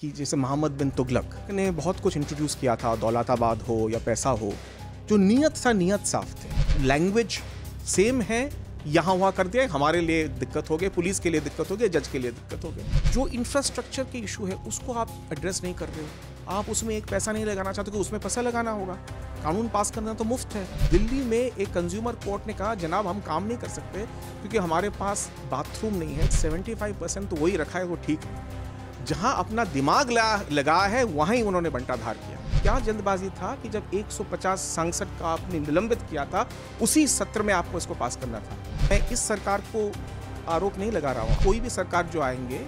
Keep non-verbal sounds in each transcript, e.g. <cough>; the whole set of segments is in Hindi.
कि जैसे मोहम्मद बिन तुगलक ने बहुत कुछ इंट्रोड्यूस किया था दौलताबाद हो या पैसा हो जो नीयत सा नीयत साफ थे लैंग्वेज सेम है यहाँ वहाँ कर दिया हमारे लिए दिक्कत हो गई पुलिस के लिए दिक्कत हो गई जज के लिए दिक्कत हो गई जो इंफ्रास्ट्रक्चर के इशू है उसको आप एड्रेस नहीं कर रहे हो आप उसमें एक पैसा नहीं लगाना चाहते कि तो उसमें पैसा लगाना होगा कानून पास करना तो मुफ्त है दिल्ली में एक कंज्यूमर कोर्ट ने कहा जनाब हम काम नहीं कर सकते क्योंकि हमारे पास बाथरूम नहीं है सेवेंटी परसेंट तो वही रखा है वो ठीक है जहां अपना दिमाग लगा है वहां ही उन्होंने बंटाधार किया क्या जल्दबाजी था कि जब 150 सांसद का आपने निलंबित किया था उसी सत्र में आपको इसको पास करना था मैं इस सरकार को आरोप नहीं लगा रहा हूँ कोई भी सरकार जो आएंगे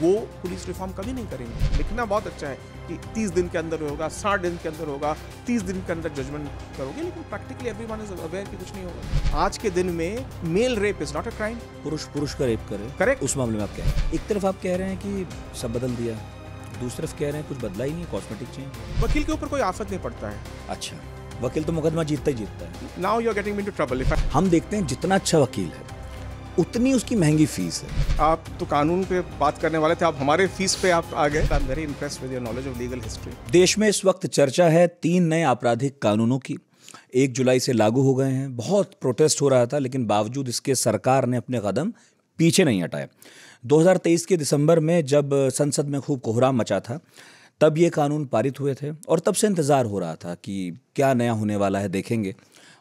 वो पुलिस रिफॉर्म कभी नहीं करेंगे लिखना बहुत अच्छा है कि 30 दिन के अंदर होगा 60 दिन के अंदर होगा 30 दिन के अंदर जजमेंट करोगे लेकिन practically every one is aware कि कुछ नहीं होगा आज के दिन में male rape is not a crime पुरुष पुरुष का रेप करे करेक्ट उस मामले में आप कह रहे हैं एक तरफ आप कह रहे हैं कि सब बदल दिया दूसरी तरफ कह रहे हैं कुछ बदला ही नहीं कॉस्मेटिक चेंज वकील के ऊपर कोई आफत नहीं पड़ता है अच्छा वकील तो मुकदमा जीतता ही जीतता है now you are getting me into trouble हम देखते हैं जितना अच्छा वकील है उतनी उसकी महंगी फीस है आप तो कानून पे बात करने वाले थे आप हमारे फीस पे आप आ गए very with your knowledge of legal history देश में इस वक्त चर्चा है तीन नए आपराधिक कानूनों की एक जुलाई से लागू हो गए हैं बहुत प्रोटेस्ट हो रहा था लेकिन बावजूद इसके सरकार ने अपने कदम पीछे नहीं हटाए 2023 के दिसंबर में जब संसद में खूब कोहराम मचा था तब ये कानून पारित हुए थे और तब से इंतज़ार हो रहा था कि क्या नया होने वाला है देखेंगे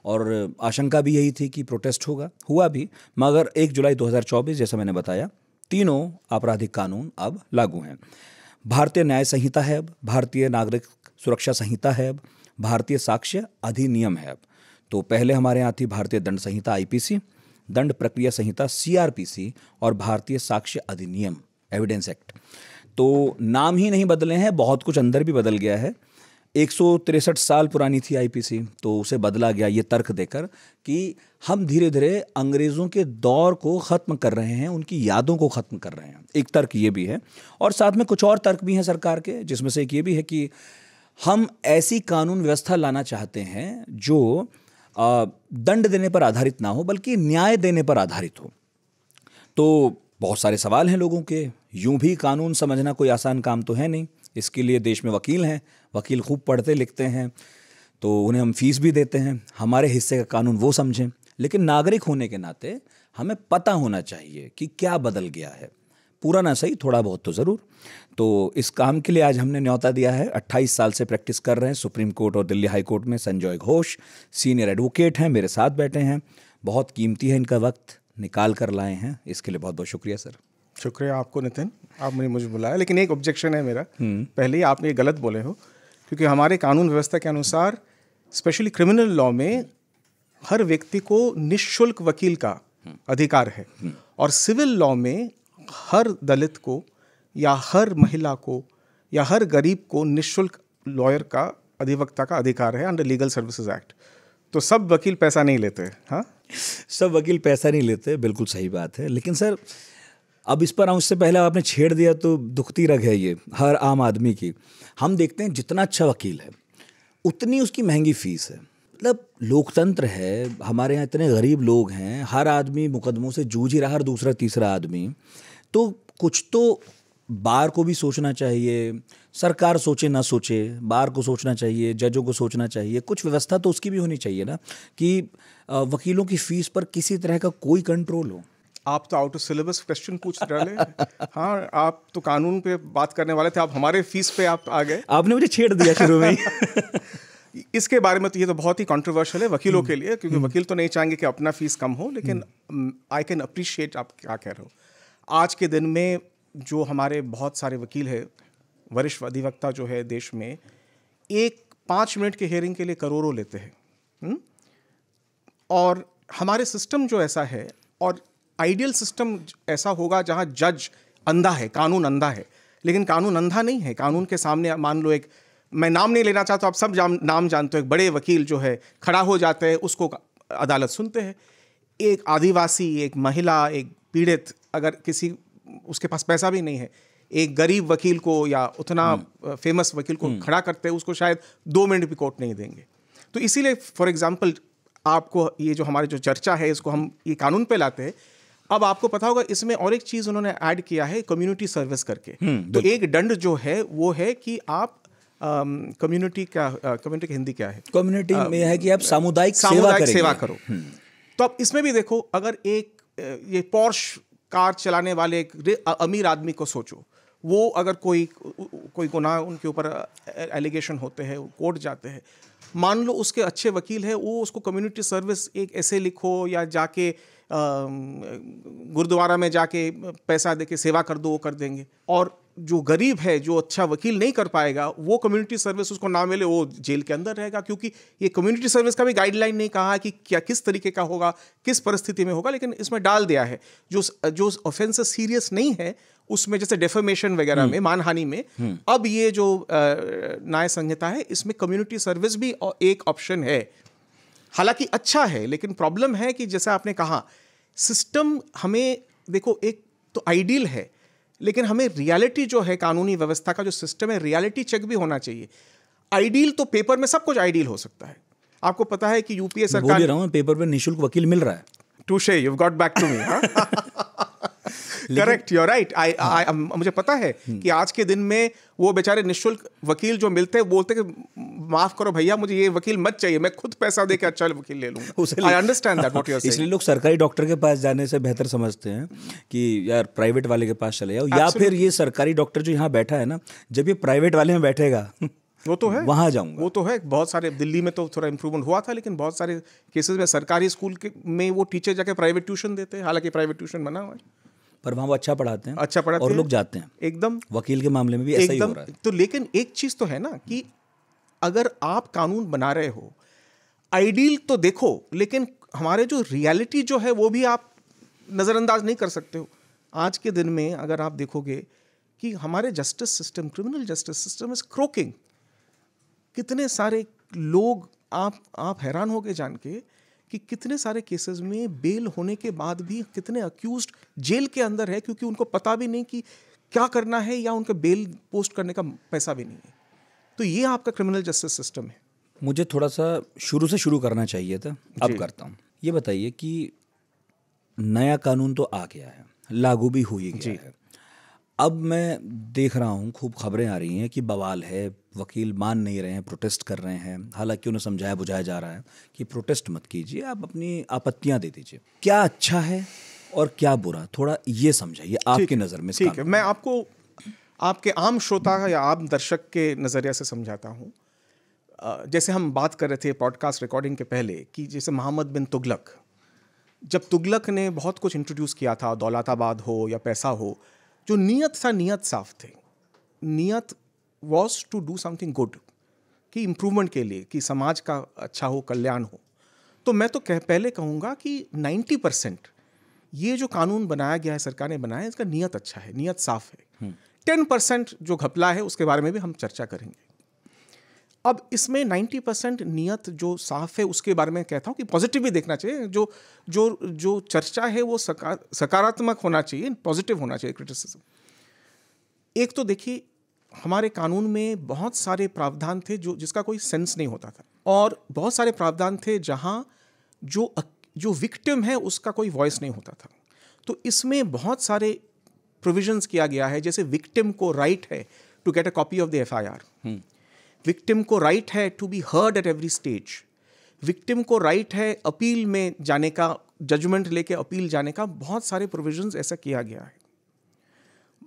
और आशंका भी यही थी कि प्रोटेस्ट होगा हुआ भी मगर एक जुलाई 2024 जैसा मैंने बताया तीनों आपराधिक कानून अब लागू हैं भारतीय न्याय संहिता है अब भारतीय नागरिक सुरक्षा संहिता है अब भारतीय साक्ष्य अधिनियम है अब तो पहले हमारे यहाँ थी भारतीय दंड संहिता आईपीसी दंड प्रक्रिया संहिता सीआरपीसी और भारतीय साक्ष्य अधिनियम एविडेंस एक्ट तो नाम ही नहीं बदले हैं बहुत कुछ अंदर भी बदल गया है एक साल पुरानी थी आईपीसी तो उसे बदला गया ये तर्क देकर कि हम धीरे धीरे अंग्रेज़ों के दौर को ख़त्म कर रहे हैं उनकी यादों को ख़त्म कर रहे हैं एक तर्क ये भी है और साथ में कुछ और तर्क भी हैं सरकार के जिसमें से एक ये भी है कि हम ऐसी कानून व्यवस्था लाना चाहते हैं जो दंड देने पर आधारित ना हो बल्कि न्याय देने पर आधारित हो तो बहुत सारे सवाल हैं लोगों के यूं भी कानून समझना कोई आसान काम तो है नहीं इसके लिए देश में वकील हैं वकील खूब पढ़ते लिखते हैं तो उन्हें हम फीस भी देते हैं हमारे हिस्से का कानून वो समझें लेकिन नागरिक होने के नाते हमें पता होना चाहिए कि क्या बदल गया है पूरा ना सही थोड़ा बहुत तो ज़रूर तो इस काम के लिए आज हमने न्यौता दिया है 28 साल से प्रैक्टिस कर रहे हैं सुप्रीम कोर्ट और दिल्ली हाई कोर्ट में संजय घोष सीनियर एडवोकेट हैं मेरे साथ बैठे हैं बहुत कीमती है इनका वक्त निकाल कर लाए हैं इसके लिए बहुत बहुत शुक्रिया सर शुक्रिया आपको नितिन आप मुझे मुझे बुलाया लेकिन एक ऑब्जेक्शन है मेरा हम्म। पहले ही आपने ये गलत बोले हो क्योंकि हमारे कानून व्यवस्था के अनुसार स्पेशली क्रिमिनल लॉ में हर व्यक्ति को निशुल्क वकील का अधिकार है हम्म। और सिविल लॉ में हर दलित को या हर महिला को या हर गरीब को निशुल्क लॉयर का अधिवक्ता का अधिकार है अंडर लीगल सर्विसेज एक्ट तो सब वकील पैसा नहीं लेते हाँ सब वकील पैसा नहीं लेते बिल्कुल सही बात है लेकिन सर अब इस पर आऊँ उससे पहले आपने छेड़ दिया तो दुखती रग है ये हर आम आदमी की हम देखते हैं जितना अच्छा वकील है उतनी उसकी महंगी फीस है मतलब लोकतंत्र है हमारे यहाँ इतने गरीब लोग हैं हर आदमी मुकदमों से जूझ ही रहा हर दूसरा तीसरा आदमी तो कुछ तो बार को भी सोचना चाहिए सरकार सोचे ना सोचे बार को सोचना चाहिए जजों को सोचना चाहिए कुछ व्यवस्था तो उसकी भी होनी चाहिए ना कि वकीलों की फ़ीस पर किसी तरह का कोई कंट्रोल हो आप तो आउट ऑफ सिलेबस क्वेश्चन पूछ डाले हाँ आप तो कानून पे बात करने वाले थे आप हमारे फीस पे आप आ गए आपने मुझे छेड़ दिया शुरू में <laughs> इसके बारे में तो ये तो बहुत ही कंट्रोवर्शियल है वकीलों के लिए क्योंकि हम्म। वकील तो नहीं चाहेंगे कि अपना फीस कम हो लेकिन आई कैन अप्रिशिएट आप क्या कह रहे हो आज के दिन में जो हमारे बहुत सारे वकील है वरिष्ठ अधिवक्ता जो है देश में एक पाँच मिनट के हेयरिंग के लिए करोड़ों लेते हैं हम्म? और हमारे सिस्टम जो ऐसा है और आइडियल सिस्टम ऐसा होगा जहाँ जज अंधा है कानून अंधा है लेकिन कानून अंधा नहीं है कानून के सामने मान लो एक मैं नाम नहीं लेना चाहता आप सब जान, नाम जानते हो एक बड़े वकील जो है खड़ा हो जाते हैं उसको अदालत सुनते हैं एक आदिवासी एक महिला एक पीड़ित अगर किसी उसके पास पैसा भी नहीं है एक गरीब वकील को या उतना हम्म। फेमस वकील को हम्म। खड़ा करते हैं उसको शायद दो मिनट भी कोर्ट नहीं देंगे तो इसीलिए फॉर एग्जाम्पल आपको ये जो हमारी जो चर्चा है इसको हम ये कानून पे लाते हैं अब आपको पता होगा इसमें और एक चीज उन्होंने ऐड किया है कम्युनिटी सर्विस करके हम्म, तो एक दंड जो है वो है कि आप कम्युनिटी क्या कम्युनिटी uh, हिंदी क्या है कम्युनिटी में है कि आप सामुदायिक सेवा, सेवा करो हम्म। तो अब इसमें भी देखो अगर एक ये पोर्श कार चलाने वाले एक अमीर आदमी को सोचो वो अगर कोई कोई गुनाह उनके ऊपर एलिगेशन होते हैं कोर्ट जाते हैं मान लो उसके अच्छे वकील है वो उसको कम्युनिटी सर्विस एक ऐसे लिखो या जाके गुरुद्वारा में जाके पैसा दे के सेवा कर दो वो कर देंगे और जो गरीब है जो अच्छा वकील नहीं कर पाएगा वो कम्युनिटी सर्विस उसको ना मिले वो जेल के अंदर रहेगा क्योंकि ये कम्युनिटी सर्विस का भी गाइडलाइन नहीं कहा कि क्या किस तरीके का होगा किस परिस्थिति में होगा लेकिन इसमें डाल दिया है जो जो ऑफेंस सीरियस नहीं है उसमें जैसे डेफेमेशन वगैरह हम्म। में मानहानि में हम्म। अब ये जो न्याय संहिता है इसमें कम्युनिटी सर्विस भी एक ऑप्शन है हालांकि अच्छा है लेकिन प्रॉब्लम है कि जैसे आपने कहा सिस्टम हमें देखो एक तो आइडियल है लेकिन हमें रियलिटी जो है कानूनी व्यवस्था का जो सिस्टम है रियलिटी चेक भी होना चाहिए आइडियल तो पेपर में सब कुछ आइडियल हो सकता है आपको पता है कि यूपीए सरकार बोल रहा पेपर पर निःशुल्क वकील मिल रहा है touché you got back to me correct you're right I I मुझे पता है हम्म। कि आज के दिन में वो बेचारे निशुल्क वकील जो मिलते हैं बोलते कि माफ करो भैया मुझे ये वकील मत चाहिए मैं खुद पैसा देकर अच्छा वकील ले लूंगा I understand that what you इसलिए लोग सरकारी डॉक्टर के पास जाने से बेहतर समझते हैं कि यार प्राइवेट वाले के पास चले जाओ या फिर ये सरकारी डॉक्टर जो यहाँ बैठा है ना जब ये प्राइवेट वाले में बैठेगा <laughs> वो तो है वहाँ जाऊंगा वो तो है बहुत सारे दिल्ली में तो थोड़ा इम्प्रूवमेंट हुआ था लेकिन बहुत सारे केसेस में सरकारी स्कूल के में वो टीचर जाके प्राइवेट ट्यूशन देते हैं हालांकि प्राइवेट ट्यूशन बना हुआ है पर वहाँ वो अच्छा पढ़ाते हैं अच्छा पढ़ाते और लोग जाते हैं एकदम वकील के मामले में भी ऐसा ही हो रहा है तो लेकिन एक चीज तो है ना कि अगर आप कानून बना रहे हो आइडियल तो देखो लेकिन हमारे जो रियलिटी जो है वो भी आप नज़रअंदाज नहीं कर सकते हो आज के दिन में अगर आप देखोगे कि हमारे justice system criminal justice system is croaking कितने सारे लोग आप आप हैरान हो गए जान के कि कितने सारे केसेस में बेल होने के बाद भी कितने अक्यूज जेल के अंदर है क्योंकि उनको पता भी नहीं कि क्या करना है या उनका बेल पोस्ट करने का पैसा भी नहीं है तो ये आपका क्रिमिनल जस्टिस सिस्टम है मुझे थोड़ा सा शुरू से शुरू करना चाहिए था अब करता हूँ ये बताइए कि नया कानून तो आ गया है लागू भी हुई गया है अब मैं देख रहा हूँ खूब खबरें आ रही हैं कि बवाल है वकील मान नहीं रहे हैं प्रोटेस्ट कर रहे हैं हालांकि उन्हें समझाया बुझाया जा रहा है कि प्रोटेस्ट मत कीजिए आप अपनी आपत्तियां दे दीजिए क्या अच्छा है और क्या बुरा थोड़ा ये समझाइए आपकी नज़र में ठीक है मैं आपको आपके आम श्रोता या आम दर्शक के नज़रिया से समझाता हूँ जैसे हम बात कर रहे थे पॉडकास्ट रिकॉर्डिंग के पहले कि जैसे मोहम्मद बिन तुगलक जब तुगलक ने बहुत कुछ इंट्रोड्यूस किया था दौलताबाद हो या पैसा हो जो नीयत था सा, नीयत साफ थे नीयत was to do something good कि इम्प्रूवमेंट के लिए कि समाज का अच्छा हो कल्याण हो तो मैं तो कह पहले कहूँगा कि 90 परसेंट ये जो कानून बनाया गया है सरकार ने बनाया है इसका नियत अच्छा है नियत साफ है टेन हम्म। परसेंट जो घपला है उसके बारे में भी हम चर्चा करेंगे अब इसमें 90 परसेंट नियत जो साफ है उसके बारे में कहता हूँ कि पॉजिटिव भी देखना चाहिए जो जो जो चर्चा है वो सकार सकारात्मक होना चाहिए पॉजिटिव होना चाहिए क्रिटिसिज्म एक तो देखिए हमारे कानून में बहुत सारे प्रावधान थे जो जिसका कोई सेंस नहीं होता था और बहुत सारे प्रावधान थे जहाँ जो जो विक्टिम है उसका कोई वॉइस नहीं होता था तो इसमें बहुत सारे प्रोविजंस किया गया है जैसे विक्टिम को राइट है to get a copy of the F I R victim को राइट है to be heard at every stage victim को राइट है अपील में जाने का जजमेंट लेके अपील जाने का बहुत सारे प्रोविजंस ऐसा किया गया है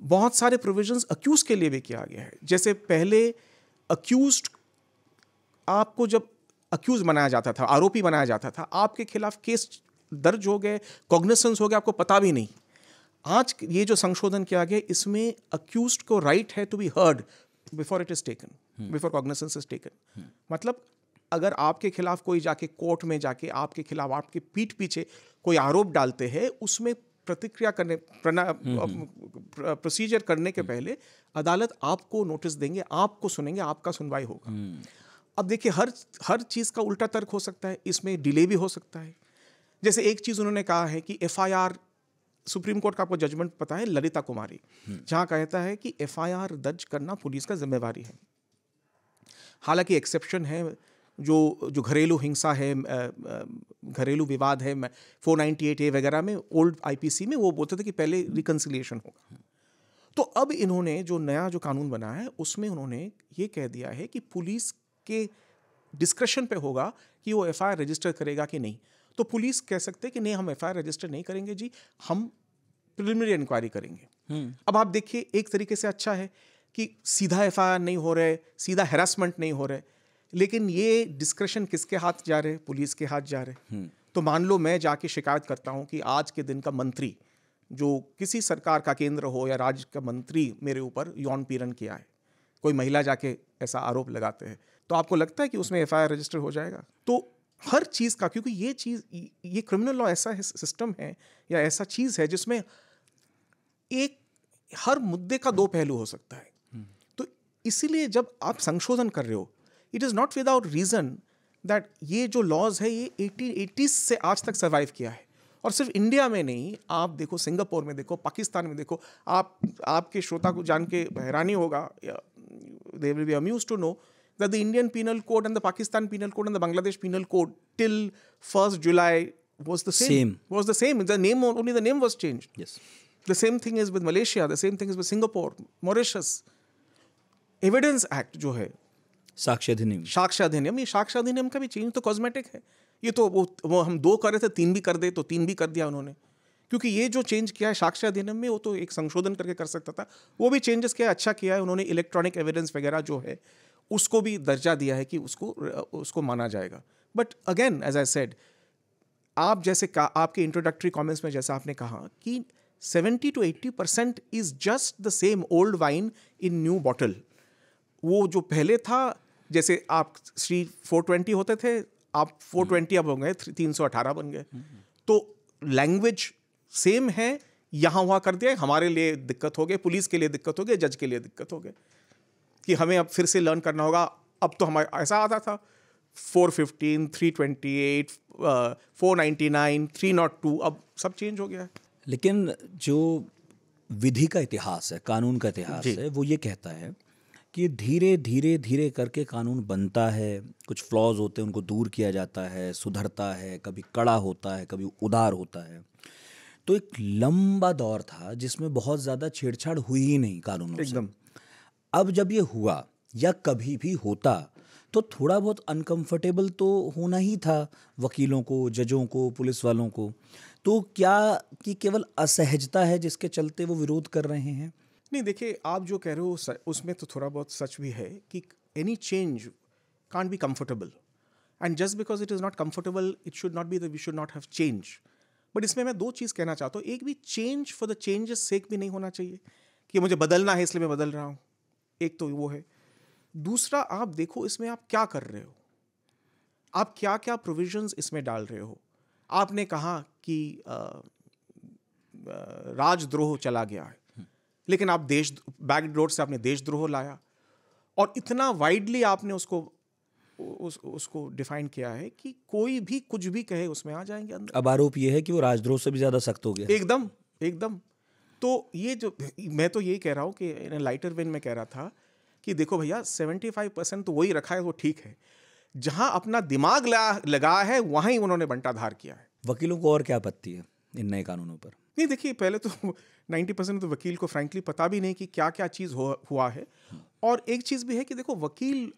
बहुत सारे प्रोविजंस अक्यूज के लिए भी किया गया है जैसे पहले अक्यूज आपको जब अक्यूज बनाया जाता था आरोपी बनाया जाता था आपके खिलाफ केस दर्ज हो गए कॉग्निसेंस हो गए आपको पता भी नहीं आज ये जो संशोधन किया गया इसमें अक्यूज को राइट है to be heard before it is taken before cognisance is taken मतलब अगर आपके खिलाफ कोई जाके कोर्ट में जाके आपके खिलाफ आपके पीठ पीछे कोई आरोप डालते हैं उसमें प्रतिक्रिया करने प्रोसीजर हम्म, हम्म। करने के हम्म। पहले अदालत आपको नोटिस देंगे आपको सुनेंगे आपका सुनवाई होगा अब देखिए हर हर चीज़ का उल्टा तर्क हो सकता है इसमें डिले भी हो सकता है जैसे एक चीज़ उन्होंने कहा है कि एफ सुप्रीम कोर्ट का आपको जजमेंट पता है ललिता कुमारी जहां कहता है कि एफआईआर दर्ज करना पुलिस का जिम्मेवारी है हालांकि एक्सेप्शन है जो जो घरेलू हिंसा है घरेलू विवाद है फोर नाइन्टी एट ए वगैरह में ओल्ड आईपीसी में वो बोलते थे कि पहले रिकन्सिलियेशन होगा तो अब इन्होंने जो नया जो कानून बनाया है उसमें उन्होंने ये कह दिया है कि पुलिस के डिस्क्रेशन पे होगा कि वो एफ रजिस्टर करेगा कि नहीं तो पुलिस कह सकते कि नहीं हम एफ रजिस्टर नहीं करेंगे जी हम प्रिलिमिनरी इंक्वायरी करेंगे हम्म। अब आप देखिए एक तरीके से अच्छा है कि सीधा एफ नहीं हो रहे सीधा हेरासमेंट नहीं हो रहे लेकिन ये डिस्क्रिप्शन किसके हाथ जा रहे हैं पुलिस के हाथ जा रहे हम्म। तो मान लो मैं जाके शिकायत करता हूँ कि आज के दिन का मंत्री जो किसी सरकार का केंद्र हो या राज्य का मंत्री मेरे ऊपर यौन पीड़न किया है कोई महिला जाके ऐसा आरोप लगाते हैं तो आपको लगता है कि उसमें एफ रजिस्टर हो जाएगा तो हर चीज़ का क्योंकि ये चीज़ ये क्रिमिनल लॉ ऐसा सिस्टम है या ऐसा चीज़ है जिसमें एक हर मुद्दे का दो पहलू हो सकता है हम्म। तो इसीलिए जब आप संशोधन कर रहे हो it is not without reason that ये जो लॉज है ये एटीन एटीज से आज तक सर्वाइव किया है और सिर्फ इंडिया में नहीं आप देखो सिंगापुर में देखो पाकिस्तान में देखो आप आपके श्रोता को जान के हैरानी होगा they will be amused to know that the Indian penal code and the Pakistan penal code and the Bangladesh penal code till first July was the same was the same the name only the name was change the same thing is with Malaysia the same thing is with Singapore Mauritius evidence act जो है साक्ष्य अधिनियम साक्ष्य अधिनियम ये साक्ष्य अधिनियम का भी चेंज तो कॉस्मेटिक है ये तो वो वो हम दो कर रहे थे तीन भी कर दे तो तीन भी कर दिया उन्होंने क्योंकि ये जो चेंज किया है साक्ष्य अधिनियम में वो तो एक संशोधन करके कर सकता था वो भी चेंजेस किया अच्छा किया है उन्होंने इलेक्ट्रॉनिक एविडेंस वगैरह जो है उसको भी दर्जा दिया है कि उसको उसको माना जाएगा but again as I said आप जैसे का आपके इंट्रोडक्टरी कमेंट्स में जैसा आपने कहा कि 70 to 80 percent is just the same old wine in new bottle वो जो पहले था जैसे आप श्री फोर ट्वेंटी होते थे आप फोर ट्वेंटी अब हो गए तीन सौ अठारह बन गए तो लैंग्वेज सेम है यहाँ वहाँ कर दिया हमारे लिए दिक्कत हो गई पुलिस के लिए दिक्कत हो गई जज के लिए दिक्कत हो गई कि हमें अब फिर से लर्न करना होगा अब तो हमारे ऐसा आता था four fifteen three twenty eight four ninety nine three not two अब सब चेंज हो गया है लेकिन जो विधि का इतिहास है कानून का इतिहास है वो ये कहता है कि धीरे धीरे धीरे करके कानून बनता है कुछ फ्लॉज होते हैं उनको दूर किया जाता है सुधरता है कभी कड़ा होता है कभी उदार होता है तो एक लंबा दौर था जिसमें बहुत ज़्यादा छेड़छाड़ हुई ही नहीं कानून एकदम अब जब ये हुआ या कभी भी होता तो थोड़ा बहुत अनकंफर्टेबल तो होना ही था वकीलों को जजों को पुलिस वालों को तो क्या कि केवल असहजता है जिसके चलते वो विरोध कर रहे हैं नहीं देखिए आप जो कह रहे हो उसमें तो थोड़ा बहुत सच भी है कि any change can be comfortable and just because it is not comfortable it should not be we should not have change but इसमें मैं दो चीज़ कहना चाहता हूँ एक भी change for the change's sake भी नहीं होना चाहिए कि मुझे बदलना है इसलिए मैं बदल रहा हूँ एक तो वो है दूसरा आप देखो इसमें आप क्या कर रहे हो आप क्या क्या प्रोविजंस इसमें डाल रहे हो आपने कहा कि राजद्रोह चला गया है लेकिन आप देश बैकडोर से आपने देशद्रोह लाया और इतना वाइडली आपने उसको उस उसको डिफाइन किया है कि कोई भी कुछ भी कहे उसमें आ जाएंगे अंदर अब आरोप ये है कि वो राजद्रोह से भी ज़्यादा सख्त हो गया एकदम एकदम तो ये जो मैं तो यही कह रहा हूँ कि लाइटर वेन में कह रहा था कि देखो भैया सेवेंटी फाइव परसेंट तो वही रखा है वो ठीक है जहाँ अपना दिमाग लगा है वहाँ ही उन्होंने बंटाधार किया है वकीलों को और क्या आपत्ति है इन नए कानूनों पर नहीं देखिए पहले तो 90 <laughs> परसेंट तो वकील को फ्रैंकली पता भी नहीं कि क्या क्या चीज़ हो, हुआ है और एक चीज़ भी है कि देखो वकील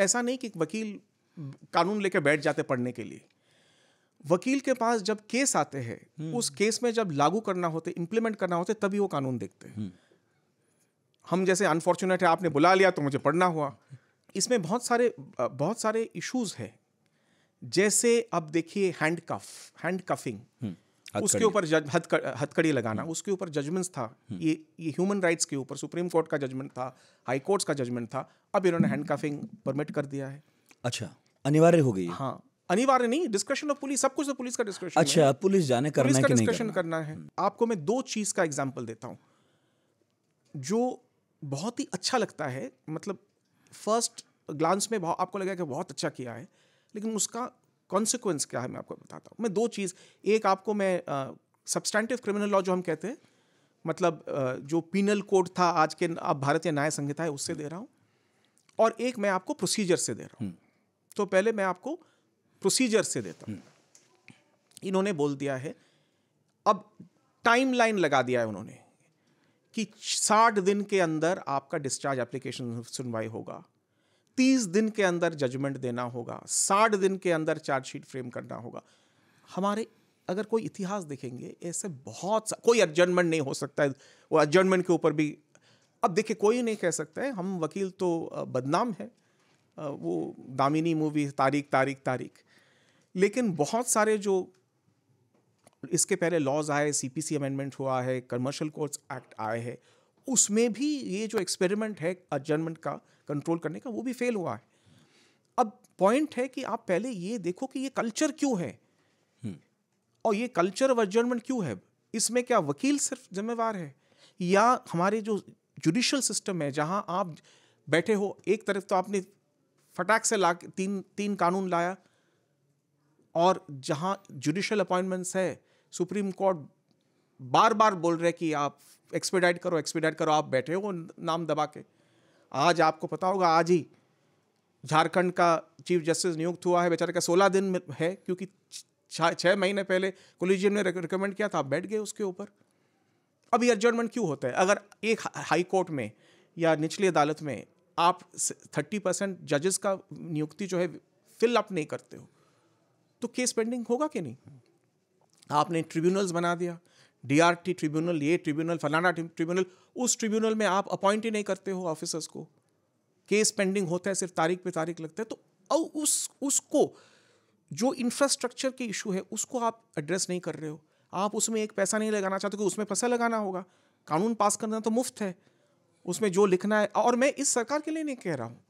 ऐसा नहीं कि वकील कानून लेकर बैठ जाते पढ़ने के लिए वकील के पास जब केस आते हैं हम्म। उस केस में जब लागू करना होते इम्प्लीमेंट करना होते तभी वो कानून देखते हैं हम्म। हम जैसे अनफॉर्चुनेट है आपने बुला लिया तो मुझे पढ़ना हुआ इसमें बहुत सारे बहुत सारे इश्यूज हैं जैसे अब देखिए हैंड कफ हैंड कफिंग हम्म। उसके ऊपर हथकड़ी लगाना उसके ऊपर जजमेंट्स था हम्म। ये ये ह्यूमन राइट्स के ऊपर सुप्रीम कोर्ट का जजमेंट था हाई कोर्ट्स का जजमेंट था अब इन्होंने हैंडकाफिंग हम्म। परमिट कर दिया है अच्छा अनिवार्य हो गई हाँ अनिवार्य नहीं डिस्कशन ऑफ पुलिस सब कुछ तो पुलिस का डिस्कशन अच्छा पुलिस जाने करना पुलिस का डिस्कशन करना है आपको मैं दो चीज का एग्जाम्पल देता हूँ जो बहुत ही अच्छा लगता है मतलब फर्स्ट ग्लांस में आपको लगेगा कि बहुत अच्छा किया है लेकिन उसका कॉन्सिक्वेंस क्या है मैं आपको बताता हूँ मैं दो चीज़ एक आपको मैं सब्सटैंटिव क्रिमिनल लॉ जो हम कहते हैं मतलब uh, जो पीनल कोड था आज के अब भारतीय न्याय संहिता है उससे दे रहा हूँ और एक मैं आपको प्रोसीजर से दे रहा हूँ हम्म। तो पहले मैं आपको प्रोसीजर से देता हूँ हम्म। इन्होंने बोल दिया है अब टाइम लाइन लगा दिया है उन्होंने कि साठ दिन के अंदर आपका डिस्चार्ज एप्लीकेशन सुनवाई होगा तीस दिन के अंदर जजमेंट देना होगा साठ दिन के अंदर चार्जशीट फ्रेम करना होगा हमारे अगर कोई इतिहास देखेंगे ऐसे बहुत सा कोई एडजमेंट नहीं हो सकता है वो एडजमेंट के ऊपर भी अब देखिए कोई नहीं कह सकता है हम वकील तो बदनाम है वो दामिनी मूवी तारीख तारीख तारीख लेकिन बहुत सारे जो इसके पहले लॉज आए सीपीसी अमेंडमेंट हुआ है कमर्शियल कोर्ट्स एक्ट आए हैं उसमें भी ये जो एक्सपेरिमेंट है एडजमेंट का कंट्रोल करने का वो भी फेल हुआ है अब पॉइंट है कि आप पहले ये देखो कि ये कल्चर क्यों है हम्म। और ये कल्चर ऑफ क्यों है इसमें क्या वकील सिर्फ जिम्मेवार है या हमारे जो जुडिशल सिस्टम है जहां आप बैठे हो एक तरफ तो आपने फटाक से ला तीन तीन कानून लाया और जहां जुडिशल अपॉइंटमेंट्स है सुप्रीम कोर्ट बार बार बोल रहे कि आप एक्सपेडाइट करो एक्सपेडाइट करो आप बैठे हो नाम दबा के आज आपको पता होगा आज ही झारखंड का चीफ जस्टिस नियुक्त हुआ है बेचारे का सोलह दिन है क्योंकि छः महीने पहले कोलिजियम ने रिकमेंड किया था आप बैठ गए उसके ऊपर अब ये एडजमेंट क्यों होता है अगर एक हाई कोर्ट में या निचली अदालत में आप थर्टी परसेंट जजेस का नियुक्ति जो है फिल अप नहीं करते हो तो केस पेंडिंग होगा कि नहीं आपने ट्रिब्यूनल्स बना दिया डीआरटी ट्रिब्यूनल ये ट्रिब्यूनल फलाना ट्रिब्यूनल उस ट्रिब्यूनल में आप अपॉइंट ही नहीं करते हो ऑफिसर्स को केस पेंडिंग होता है सिर्फ तारीख पे तारीख लगता है तो अब उस उसको जो इंफ्रास्ट्रक्चर के इशू है उसको आप एड्रेस नहीं कर रहे हो आप उसमें एक पैसा नहीं लगाना चाहते कि तो उसमें पैसा लगाना होगा कानून पास करना तो मुफ्त है उसमें जो लिखना है और मैं इस सरकार के लिए नहीं कह रहा हूँ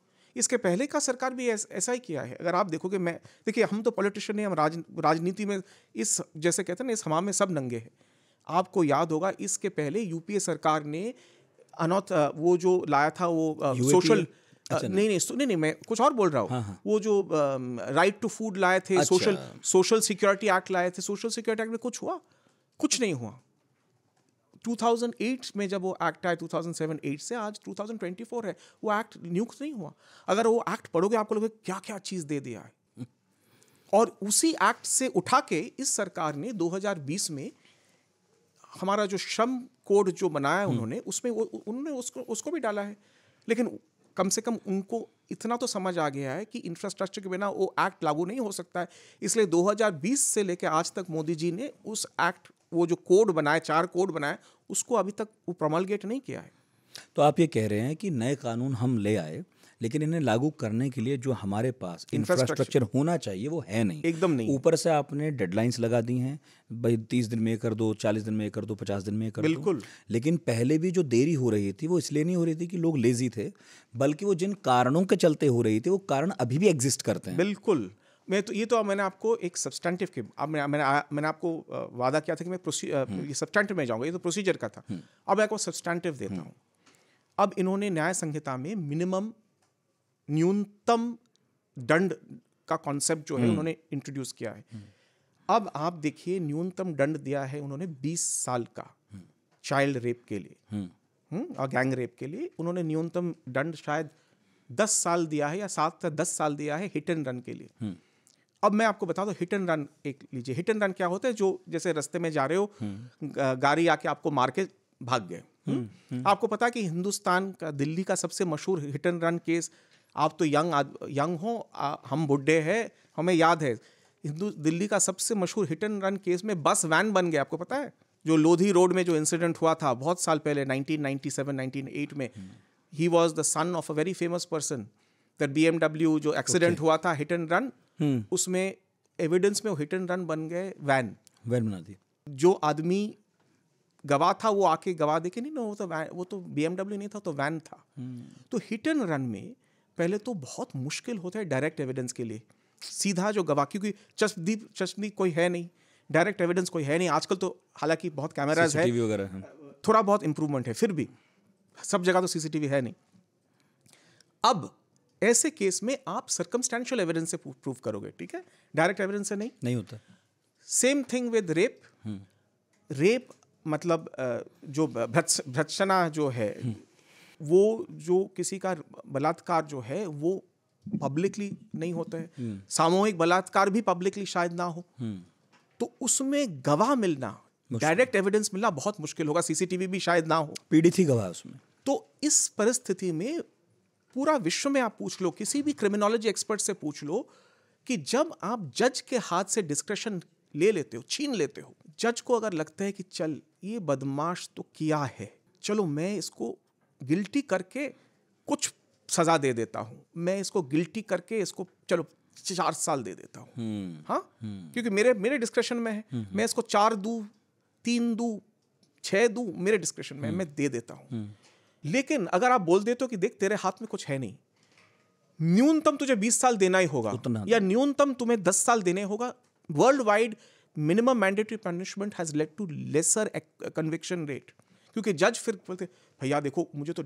इसके पहले का सरकार भी ऐसा ही किया है अगर आप देखोगे मैं देखिए हम तो पॉलिटिशियन हैं हम राज राजनीति में इस जैसे कहते हैं ना इस हवा में सब नंगे हैं आपको याद होगा इसके पहले यूपीए सरकार ने अनौथ वो जो लाया था वो सोशल अच्छा नहीं नहीं नहीं नहीं मैं कुछ और बोल रहा हूँ हाँ, हाँ. वो जो राइट टू फूड लाए थे अच्छा। सोशल सोशल सिक्योरिटी एक्ट लाए थे सोशल सिक्योरिटी एक्ट में कुछ हुआ कुछ नहीं हुआ 2008 में जब वो एक्ट आया 2007-8 से आज 2024 है वो एक्ट नियुक्त नहीं हुआ अगर वो एक्ट पढ़ोगे आपको लगेगा क्या क्या चीज़ दे दिया है और उसी एक्ट से उठा के इस सरकार ने 2020 में हमारा जो श्रम कोड जो बनाया हम्म। उन्होंने उसमें उन्होंने उसको उसको भी डाला है लेकिन कम से कम उनको इतना तो समझ आ गया है कि इंफ्रास्ट्रक्चर के बिना वो एक्ट लागू नहीं हो सकता है इसलिए 2020 से लेकर आज तक मोदी जी ने उस एक्ट वो जो कोड बनाए चार कोड बनाए उसको अभी तक वो प्रमलगेट नहीं किया है तो आप ये कह रहे हैं कि नए कानून हम ले आए लेकिन इन्हें लागू करने के लिए जो हमारे पास इंफ्रास्ट्रक्चर होना चाहिए वो है नहीं एकदम नहीं ऊपर से आपने डेडलाइंस लगा दी हैं भाई तीस दिन में कर दो चालीस दिन में कर दो पचास दिन में कर बिल्कुल दो। लेकिन पहले भी जो देरी हो रही थी वो इसलिए नहीं हो रही थी कि लोग लेजी थे बल्कि वो जिन कारणों के चलते हो रही थी वो कारण अभी भी एग्जिस्ट करते हैं बिल्कुल मैं तो ये तो मैंने आपको एक सब्सटेंटिव के अब मैं, मैंने मैंने आपको वादा किया था कि मैं हम्म। ये सब्सटेंटिव में जाऊंगा ये तो प्रोसीजर का था हम्म। अब मैं आपको सब्सटेंटिव देता हम्म। हूँ अब इन्होंने न्याय संहिता में मिनिमम न्यूनतम दंड का कॉन्सेप्ट जो है हम्म। उन्होंने इंट्रोड्यूस किया है हम्म। अब आप देखिए न्यूनतम दंड दिया है उन्होंने 20 साल का चाइल्ड हम्म। रेप के लिए और गैंग रेप के लिए उन्होंने न्यूनतम दंड शायद 10 साल दिया है या सात से दस साल दिया है हिट एंड रन के लिए अब मैं आपको बता दो हिट एंड रन एक लीजिए हिट एंड रन क्या होता है जो जैसे रस्ते में जा रहे हो गाड़ी आके आपको मार के भाग गए आपको पता है कि हिंदुस्तान का दिल्ली का सबसे मशहूर हिट एंड रन केस आप तो यंग यंग हो आ, हम बुढ़े हैं हमें याद है हिंदू दिल्ली का सबसे मशहूर हिट एंड रन केस में बस वैन बन गया आपको पता है जो लोधी रोड में जो इंसिडेंट हुआ था बहुत साल पहले 1997 1998 में ही was the son of a very famous person that be जो एक्सीडेंट okay. हुआ था हिट एंड रन उसमें एविडेंस में हिट एंड रन बन गए वैन वैन बना दी जो आदमी गवाह था वो आके गवाह देखे नहीं ना वो तो वैन वो तो बी नहीं था तो वैन था hmm. तो हिट एंड रन में पहले तो बहुत मुश्किल होता है डायरेक्ट एविडेंस के लिए सीधा जो गवाह क्योंकि चश्मदीप चश्मदी कोई है नहीं डायरेक्ट एविडेंस कोई है नहीं आजकल तो हालांकि बहुत कैमराज है थोड़ा बहुत इंप्रूवमेंट है फिर भी सब जगह तो सीसीटीवी है नहीं अब ऐसे केस में आप सर्कमस्टेंशियल एविडेंस से प्रूव करोगे ठीक है डायरेक्ट एविडेंस से नहीं नहीं होता same thing with rape rape मतलब जो भ्रत्सना जो है हम्म। वो जो किसी का बलात्कार जो है वो पब्लिकली नहीं होता है हम्म। सामूहिक बलात्कार भी पब्लिकली शायद ना हो हम्म। तो उसमें गवाह मिलना डायरेक्ट एविडेंस मिलना बहुत मुश्किल होगा सीसीटीवी भी शायद ना हो पीड़ित ही गवाह उसमें तो इस परिस्थिति में पूरा विश्व में आप पूछ लो किसी भी क्रिमिनोलॉजी एक्सपर्ट से पूछ लो कि जब आप जज के हाथ से डिस्क्रेशन ले लेते हो छीन लेते हो जज को अगर लगता है कि चल ये बदमाश तो किया है चलो मैं इसको गिल्टी करके कुछ सज़ा दे देता हूँ मैं इसको गिल्टी करके इसको चलो चार साल दे देता हूँ हम्म, हाँ हम्म। क्योंकि मेरे मेरे डिस्क्रिप्शन में है हम्म, मैं इसको चार दू तीन दू छः दू मेरे डिस्क्रिप्शन में मैं दे देता हूँ लेकिन अगर आप बोल देते हो कि देख तेरे हाथ में कुछ है नहीं न्यूनतम तुझे 20 साल देना ही होगा उतना या न्यूनतम तुम्हें 10 साल देने होगा worldwide minimum mandatory punishment has led to lesser conviction rate क्योंकि जज फिर बोलते भैया देखो मुझे तो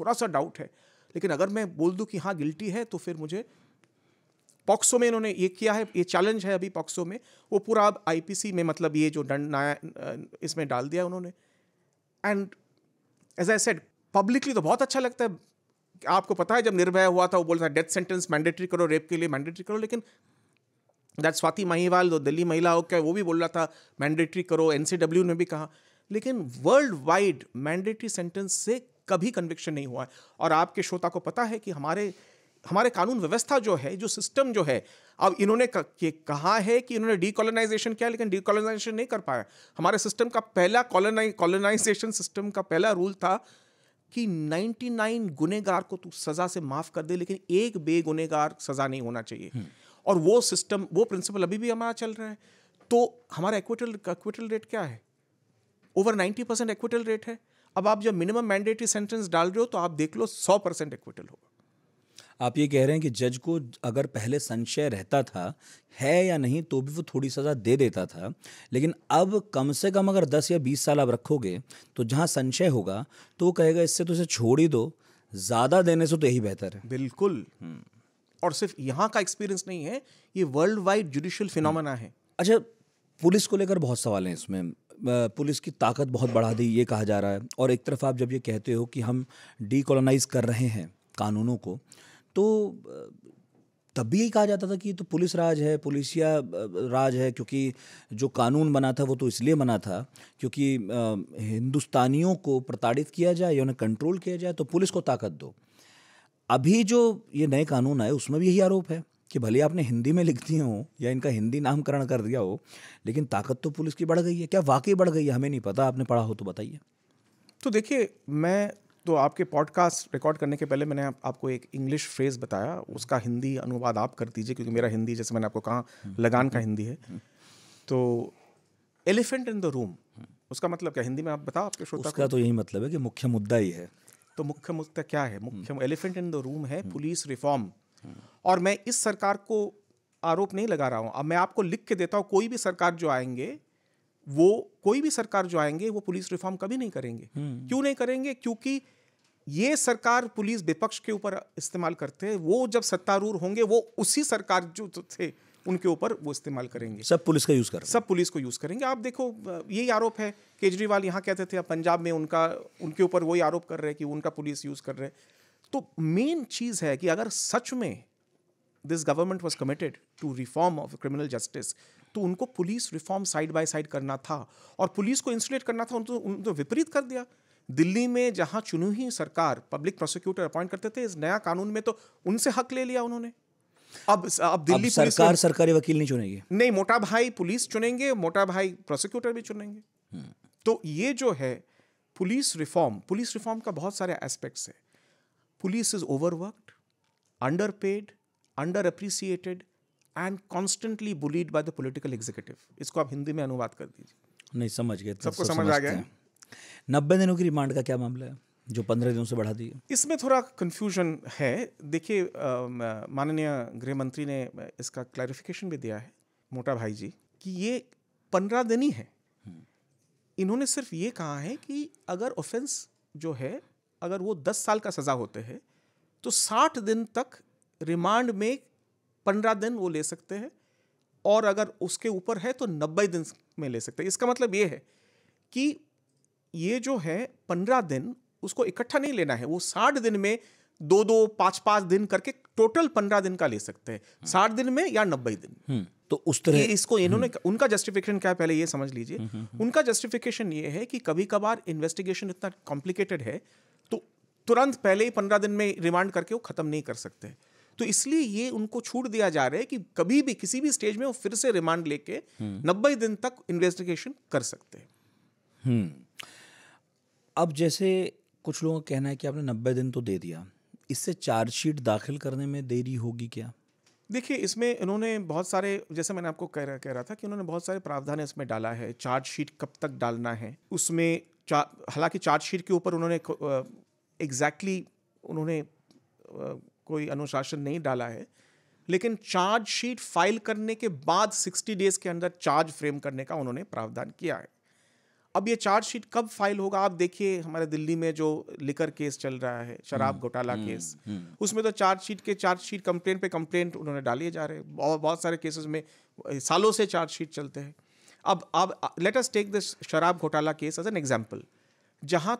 थोड़ा सा डाउट है लेकिन अगर मैं बोल दूँ कि हाँ गिल्टी है तो फिर मुझे पॉक्सो में इन्होंने ये किया है ये चैलेंज है अभी पॉक्सो में वो पूरा अब आई में मतलब ये जो दंड नया इसमें डाल दिया उन्होंने and as I said publicly तो बहुत अच्छा लगता है आपको पता है जब निर्भया हुआ था वो बोलता है डेथ सेंटेंस मैंडेटरी करो रेप के लिए मैंडेटरी करो लेकिन दैट स्वाति महिवाल जो दिल्ली महिला हो क्या वो भी बोल रहा था मैंडेटरी करो एन ने भी कहा लेकिन वर्ल्ड वाइड मैंडेटरी सेंटेंस से कभी कन्विक्शन नहीं हुआ है और आपके श्रोता को पता है कि हमारे हमारे कानून व्यवस्था जो है जो सिस्टम जो है अब इन्होंने कहा है कि इन्होंने डीकोलोनाइजेशन किया लेकिन डीकोलोनाइजेशन नहीं कर पाया हमारे सिस्टम का पहला कॉलोनाइजेशन सिस्टम का पहला रूल था कि 99 गुनेगार को तू सज़ा से माफ़ कर दे लेकिन एक बेगुनेगार सज़ा नहीं होना चाहिए हम्म। और वो सिस्टम वो प्रिंसिपल अभी भी हमारा चल रहा है तो हमारा एक्विटल रेट क्या है over ninety percent acquittal rate है अब आप जब मिनिमम मैंडेटरी सेंटेंस डाल रहे हो तो आप देख लो सौ परसेंट एक्विटल होगा आप ये कह रहे हैं कि जज को अगर पहले संशय रहता था है या नहीं तो भी वो थोड़ी सज़ा दे देता था लेकिन अब कम से कम अगर 10 या 20 साल आप रखोगे तो जहाँ संशय होगा तो वो कहेगा इससे तो इसे छोड़ ही दो ज़्यादा देने से तो यही बेहतर है बिल्कुल हम्म। और सिर्फ यहाँ का एक्सपीरियंस नहीं है ये वर्ल्ड वाइड जुडिशल फिनोमेना है अच्छा पुलिस को लेकर बहुत सवाल हैं इसमें पुलिस की ताकत बहुत बढ़ा दी ये कहा जा रहा है और एक तरफ आप जब ये कहते हो कि हम डीकोलोनाइज कर रहे हैं कानूनों को तो तब भी यही कहा जाता था कि तो पुलिस राज है पुलिसिया राज है क्योंकि जो कानून बना था वो तो इसलिए बना था क्योंकि हिंदुस्तानियों को प्रताड़ित किया जाए या उन्हें कंट्रोल किया जाए तो पुलिस को ताकत दो अभी जो ये नए कानून आए उसमें भी यही आरोप है कि भले आपने हिंदी में लिख दिए हो या इनका हिंदी नामकरण कर दिया हो लेकिन ताकत तो पुलिस की बढ़ गई है क्या वाकई बढ़ गई है हमें नहीं पता आपने पढ़ा हो तो बताइए तो देखिए मैं तो आपके पॉडकास्ट रिकॉर्ड करने के पहले मैंने आपको एक इंग्लिश फ्रेज बताया उसका हिंदी अनुवाद आप कर दीजिए क्योंकि मेरा हिंदी जैसे मैंने आपको कहा लगान का हिंदी है तो एलिफेंट इन द रूम उसका मतलब क्या हिंदी में आप बताओ आपके श्रोता उसका तो यही मतलब है कि मुख्य मुद्दा ही है तो मुख्य मुद्दा क्या है मुख्य एलिफेंट इन द रूम है हम्म। पुलिस रिफॉर्म और मैं इस सरकार को आरोप नहीं लगा रहा हूँ अब मैं आपको लिख के देता हूँ कोई भी सरकार जो आएंगे वो कोई भी सरकार जो आएंगे वो पुलिस रिफॉर्म कभी नहीं करेंगे हम्म। क्यों नहीं करेंगे क्योंकि ये सरकार पुलिस विपक्ष के ऊपर इस्तेमाल करते हैं वो जब सत्तारूढ़ होंगे वो उसी सरकार जो तो थे उनके ऊपर वो इस्तेमाल करेंगे सब पुलिस का यूज़ कर सब पुलिस को यूज़ करेंगे आप देखो यही आरोप है केजरीवाल यहाँ कहते थे पंजाब में उनका उनके ऊपर वही आरोप कर रहे हैं कि उनका पुलिस यूज़ कर रहे हैं तो मेन चीज़ है कि अगर सच में this government was committed to reform of criminal justice तो उनको police reform side by side करना था और पुलिस को इंसुलेट करना था उनको उनको विपरीत कर दिया दिल्ली में जहाँ चुनी सरकार पब्लिक प्रोसिक्यूटर अपॉइंट करते थे इस नया कानून में तो उनसे हक ले लिया उन्होंने अब अब दिल्ली अब सरकार सरकारी वकील नहीं चुनेंगे नहीं मोटा भाई पुलिस चुनेंगे मोटा भाई प्रोसिक्यूटर भी चुनेंगे हम्म। तो ये जो है पुलिस रिफॉर्म पुलिस रिफॉर्म का बहुत सारे एस्पेक्ट्स है police is worked underpaid underappreciated and constantly bullied by the political executive इसको आप हिंदी में अनुवाद कर दीजिए नहीं समझ गए तो सबको समझ आ गया नब्बे दिनों की रिमांड का क्या मामला है जो पंद्रह दिनों से बढ़ा दिए इसमें थोड़ा कन्फ्यूजन है देखिए माननीय गृह मंत्री ने इसका क्लैरिफिकेशन भी दिया है मोटा भाई जी कि ये पंद्रह दिन ही है हम्म। इन्होंने सिर्फ ये कहा है कि अगर ऑफेंस जो है अगर वो दस साल का सज़ा होते हैं तो साठ दिन तक रिमांड में पंद्रह दिन वो ले सकते हैं और अगर उसके ऊपर है तो नब्बे दिन में ले सकते हैं इसका मतलब ये है कि ये जो है पंद्रह दिन उसको इकट्ठा नहीं लेना है वो साठ दिन में दो दो पाँच पाँच दिन करके टोटल पंद्रह दिन का ले सकते हैं हम्म। साठ दिन में या नब्बे दिन हम्म। तो उस तरह इसको इन्होंने हम्म। उनका जस्टिफिकेशन क्या है पहले ये समझ लीजिए उनका जस्टिफिकेशन ये है कि कभी कभार इन्वेस्टिगेशन इतना कॉम्प्लिकेटेड है तुरंत पहले ही पंद्रह दिन में रिमांड करके वो ख़त्म नहीं कर सकते तो इसलिए ये उनको छूट दिया जा रहा है कि कभी भी किसी भी स्टेज में वो फिर से रिमांड लेके हम्म। नब्बे दिन तक इन्वेस्टिगेशन कर सकते हैं हम्म। अब जैसे कुछ लोगों का कहना है कि आपने नब्बे दिन तो दे दिया इससे चार्जशीट दाखिल करने में देरी होगी क्या देखिए इसमें इन्होंने बहुत सारे जैसे मैंने आपको कह रहा कह रहा था कि उन्होंने बहुत सारे प्रावधान इसमें डाला है चार्जशीट कब तक डालना है उसमें चा, हालांकि चार्जशीट के ऊपर उन्होंने एग्जैक्टली exactly उन्होंने कोई अनुशासन नहीं डाला है लेकिन चार्ज शीट फाइल करने के बाद 60 डेज के अंदर चार्ज फ्रेम करने का उन्होंने प्रावधान किया है अब ये चार्ज शीट कब फाइल होगा आप देखिए हमारे दिल्ली में जो लिकर केस चल रहा है शराब हम्म, घोटाला केस हम्म, हम्म। उसमें तो चार्ज शीट के चार्ज शीट कंप्लेंट पे कंप्लेंट उन्होंने डाले जा रहे हैं बहुत सारे केसेस में सालों से चार्ज शीट चलते हैं अब अब लेट अस टेक दिस शराब घोटाला केस एज एन एग्जाम्पल जहाँ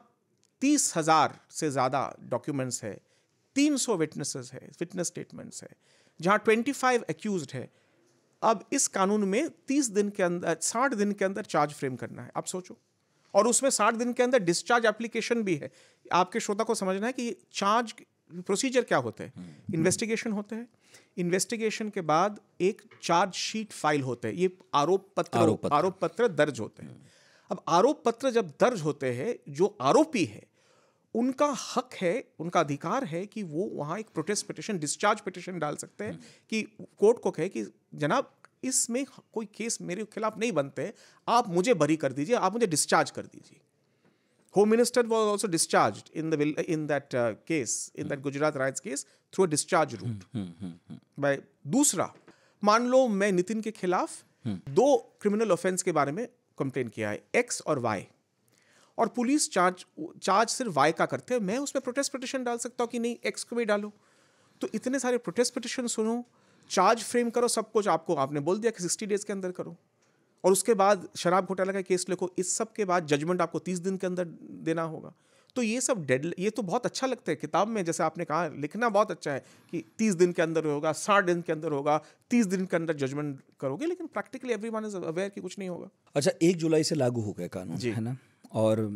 तीस हज़ार से ज़्यादा डॉक्यूमेंट्स है तीन सौ विटनेसेस है विटनेस स्टेटमेंट्स है जहाँ ट्वेंटी फाइव एक्यूज है अब इस कानून में तीस दिन के अंदर साठ दिन के अंदर चार्ज फ्रेम करना है आप सोचो और उसमें साठ दिन के अंदर डिस्चार्ज एप्लीकेशन भी है आपके श्रोता को समझना है कि चार्ज प्रोसीजर क्या होते हैं इन्वेस्टिगेशन हम्म। होते हैं इन्वेस्टिगेशन के बाद एक चार्ज शीट फाइल होते हैं ये आरोप पत्र आरोप पत्र, आरोप पत्र दर्ज होते हैं अब आरोप पत्र जब दर्ज होते हैं जो आरोपी है उनका हक है उनका अधिकार है कि वो वहाँ एक प्रोटेस्ट पिटिशन डिस्चार्ज पिटिशन डाल सकते हैं हम्म। कि कोर्ट को कहे कि जनाब इसमें कोई केस मेरे खिलाफ नहीं बनते आप मुझे बरी कर दीजिए आप मुझे डिस्चार्ज कर दीजिए home minister was also discharge in the in that case in that Gujarat riots case through discharge route by दूसरा मान लो मैं नितिन के खिलाफ हम्म। दो क्रिमिनल ऑफेंस के बारे में कंप्लेन किया है एक्स और वाई और पुलिस चार्ज चार्ज सिर्फ वाई का करते हैं मैं उसमें प्रोटेस्ट पिटिशन डाल सकता हूँ कि नहीं एक्स को भी डालो तो इतने सारे प्रोटेस्ट पिटिशन सुनो चार्ज फ्रेम करो सब कुछ आपको आपने बोल दिया कि सिक्सटी डेज के अंदर करो और उसके बाद शराब घोटाला का केस लिखो इस सब के बाद जजमेंट आपको तीस दिन के अंदर देना होगा तो ये सब डेड ये तो बहुत अच्छा लगता है किताब में जैसे आपने कहा लिखना बहुत अच्छा है कि तीस दिन के अंदर होगा साठ दिन के अंदर होगा तीस दिन के अंदर जजमेंट करोगे लेकिन practically every one is aware कि कुछ नहीं होगा अच्छा एक जुलाई से लागू हो गया कानून जी है ना और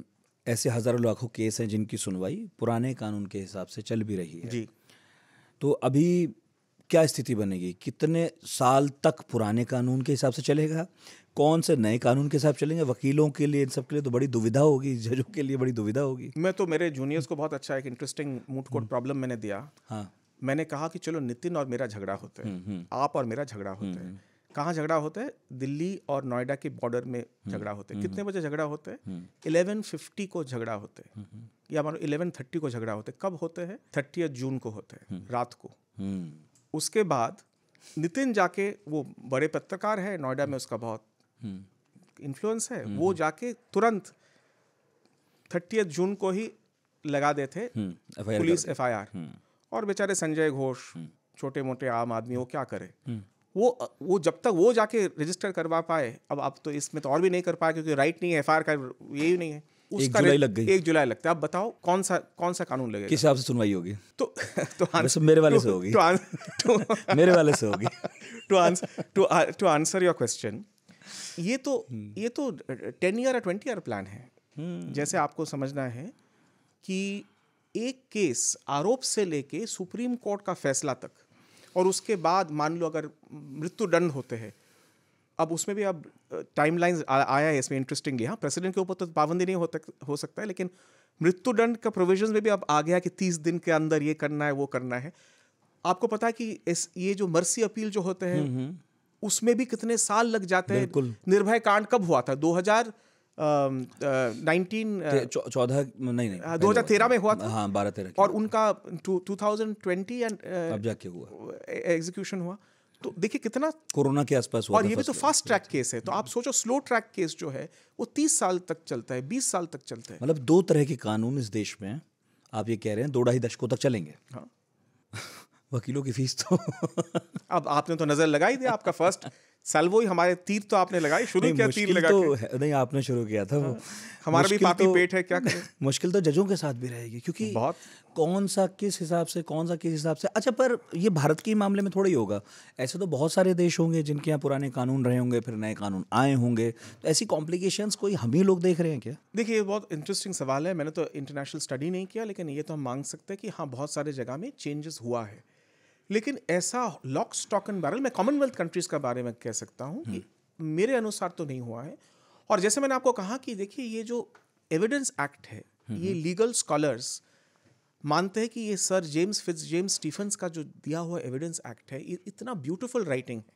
ऐसे हज़ारों लाखों केस हैं जिनकी सुनवाई पुराने कानून के हिसाब से चल भी रही है जी तो अभी क्या स्थिति बनेगी कितने साल तक पुराने कानून के हिसाब से चलेगा कौन से नए कानून के हिसाब चलेंगे वकीलों के लिए इन सब के लिए तो बड़ी दुविधा होगी जजों के लिए बड़ी दुविधा होगी मैं तो मेरे जूनियर्स को बहुत अच्छा एक इंटरेस्टिंग मूड कोड प्रॉब्लम मैंने दिया हाँ मैंने कहा कि चलो नितिन और मेरा झगड़ा होता है हम्म, हम्म। आप और मेरा झगड़ा होता है हम्म, कहाँ झगड़ा होता है दिल्ली और नोएडा के बॉर्डर में हम्म। झगड़ा होता है हम्म। कितने बजे झगड़ा होता है हम्म। इलेवन फिफ्टी को झगड़ा होता है या मानो इलेवन थर्टी को झगड़ा होता है कब होते हैं थर्टी जून को होते हैं रात को उसके बाद नितिन जाके वो बड़े पत्रकार है नोएडा में उसका बहुत इन्फ्लुएंस है वो जाके तुरंत थर्टी जून को ही लगा देते पुलिस एफ और बेचारे संजय घोष छोटे मोटे आम आदमी वो क्या करे वो वो जब तक वो जाके रजिस्टर करवा पाए अब आप तो इसमें तो और भी नहीं कर पाए क्योंकि राइट नहीं है एफ का ये ही नहीं है उसका एक जुलाई लग गई एक जुलाई लगता है आप बताओ कौन सा कौन सा कानून लगेगा किस हिसाब से सुनवाई होगी तो तो आंसर मेरे वाले से तो- होगी तो, तो मेरे वाले से होगी to answer to to answer your question ये तो हम्म। ये तो टेन ईयर या ट्वेंटी ईयर प्लान है हम्म। जैसे आपको समझना है कि एक केस आरोप से लेके सुप्रीम कोर्ट का फैसला तक और उसके बाद मान लो अगर मृत्यु दंड होते हैं अब उसमें भी अब टाइम लाइन आया है इसमें इंटरेस्टिंगली हाँ प्रेसिडेंट के ऊपर तो पाबंदी नहीं होता हो सकता है लेकिन मृत्युदंड का प्रोविजन में भी अब आ गया कि तीस दिन के अंदर ये करना है वो करना है आपको पता है कि इस ये जो मर्सी अपील जो होते हैं हम्म, हम्म। उसमें भी कितने साल लग जाते हैं निर्भय कांड कब हुआ था 2000 चौदह नहीं नहीं हाँ, दो हजार तेरह में हुआ था हाँ बारह तेरह और उनका टू थाउजेंड हुआ एग्जीक्यूशन हुआ तो देखिए कितना कोरोना के आसपास हुआ और ये भी तो फास्ट ट्रैक केस है तो आप सोचो स्लो ट्रैक केस जो है वो तीस साल तक चलता है बीस साल तक चलता है मतलब दो तरह के कानून इस देश में आप ये कह रहे हैं दो ढाई दशकों तक चलेंगे हाँ <laughs> वकीलों की फीस तो अब आपने तो नजर लगाई दिया आपका फर्स्ट <laughs> साल्वो ही हमारे तीर तो आपने लगाए शुरू किया तीर लगा तो के? नहीं आपने शुरू किया था वो हाँ। हमारा भी पापी तो, पेट है क्या करें <laughs> मुश्किल तो जजों के साथ भी रहेगी क्योंकि बहुत कौन सा किस हिसाब से कौन सा किस हिसाब से अच्छा पर ये भारत के मामले में थोड़ा ही होगा ऐसे तो बहुत सारे देश होंगे जिनके यहाँ पुराने कानून रहे होंगे फिर नए कानून आए होंगे तो ऐसी कॉम्प्लिकेशंस कोई हम ही लोग देख रहे हैं क्या देखिए ये बहुत इंटरेस्टिंग सवाल है मैंने तो इंटरनेशनल स्टडी नहीं किया लेकिन ये तो हम मांग सकते हैं कि हाँ बहुत सारे जगह में चेंजेस हुआ है लेकिन ऐसा लॉक स्टॉक एंड बैरल मैं कॉमनवेल्थ कंट्रीज का बारे में कह सकता हूँ कि हम्म। मेरे अनुसार तो नहीं हुआ है और जैसे मैंने आपको कहा कि देखिए ये जो एविडेंस एक्ट है हम्म, ये लीगल हम्म। स्कॉलर्स मानते हैं कि ये sir James Fitz James Stephens का जो दिया हुआ एविडेंस एक्ट है ये इतना ब्यूटिफुल राइटिंग है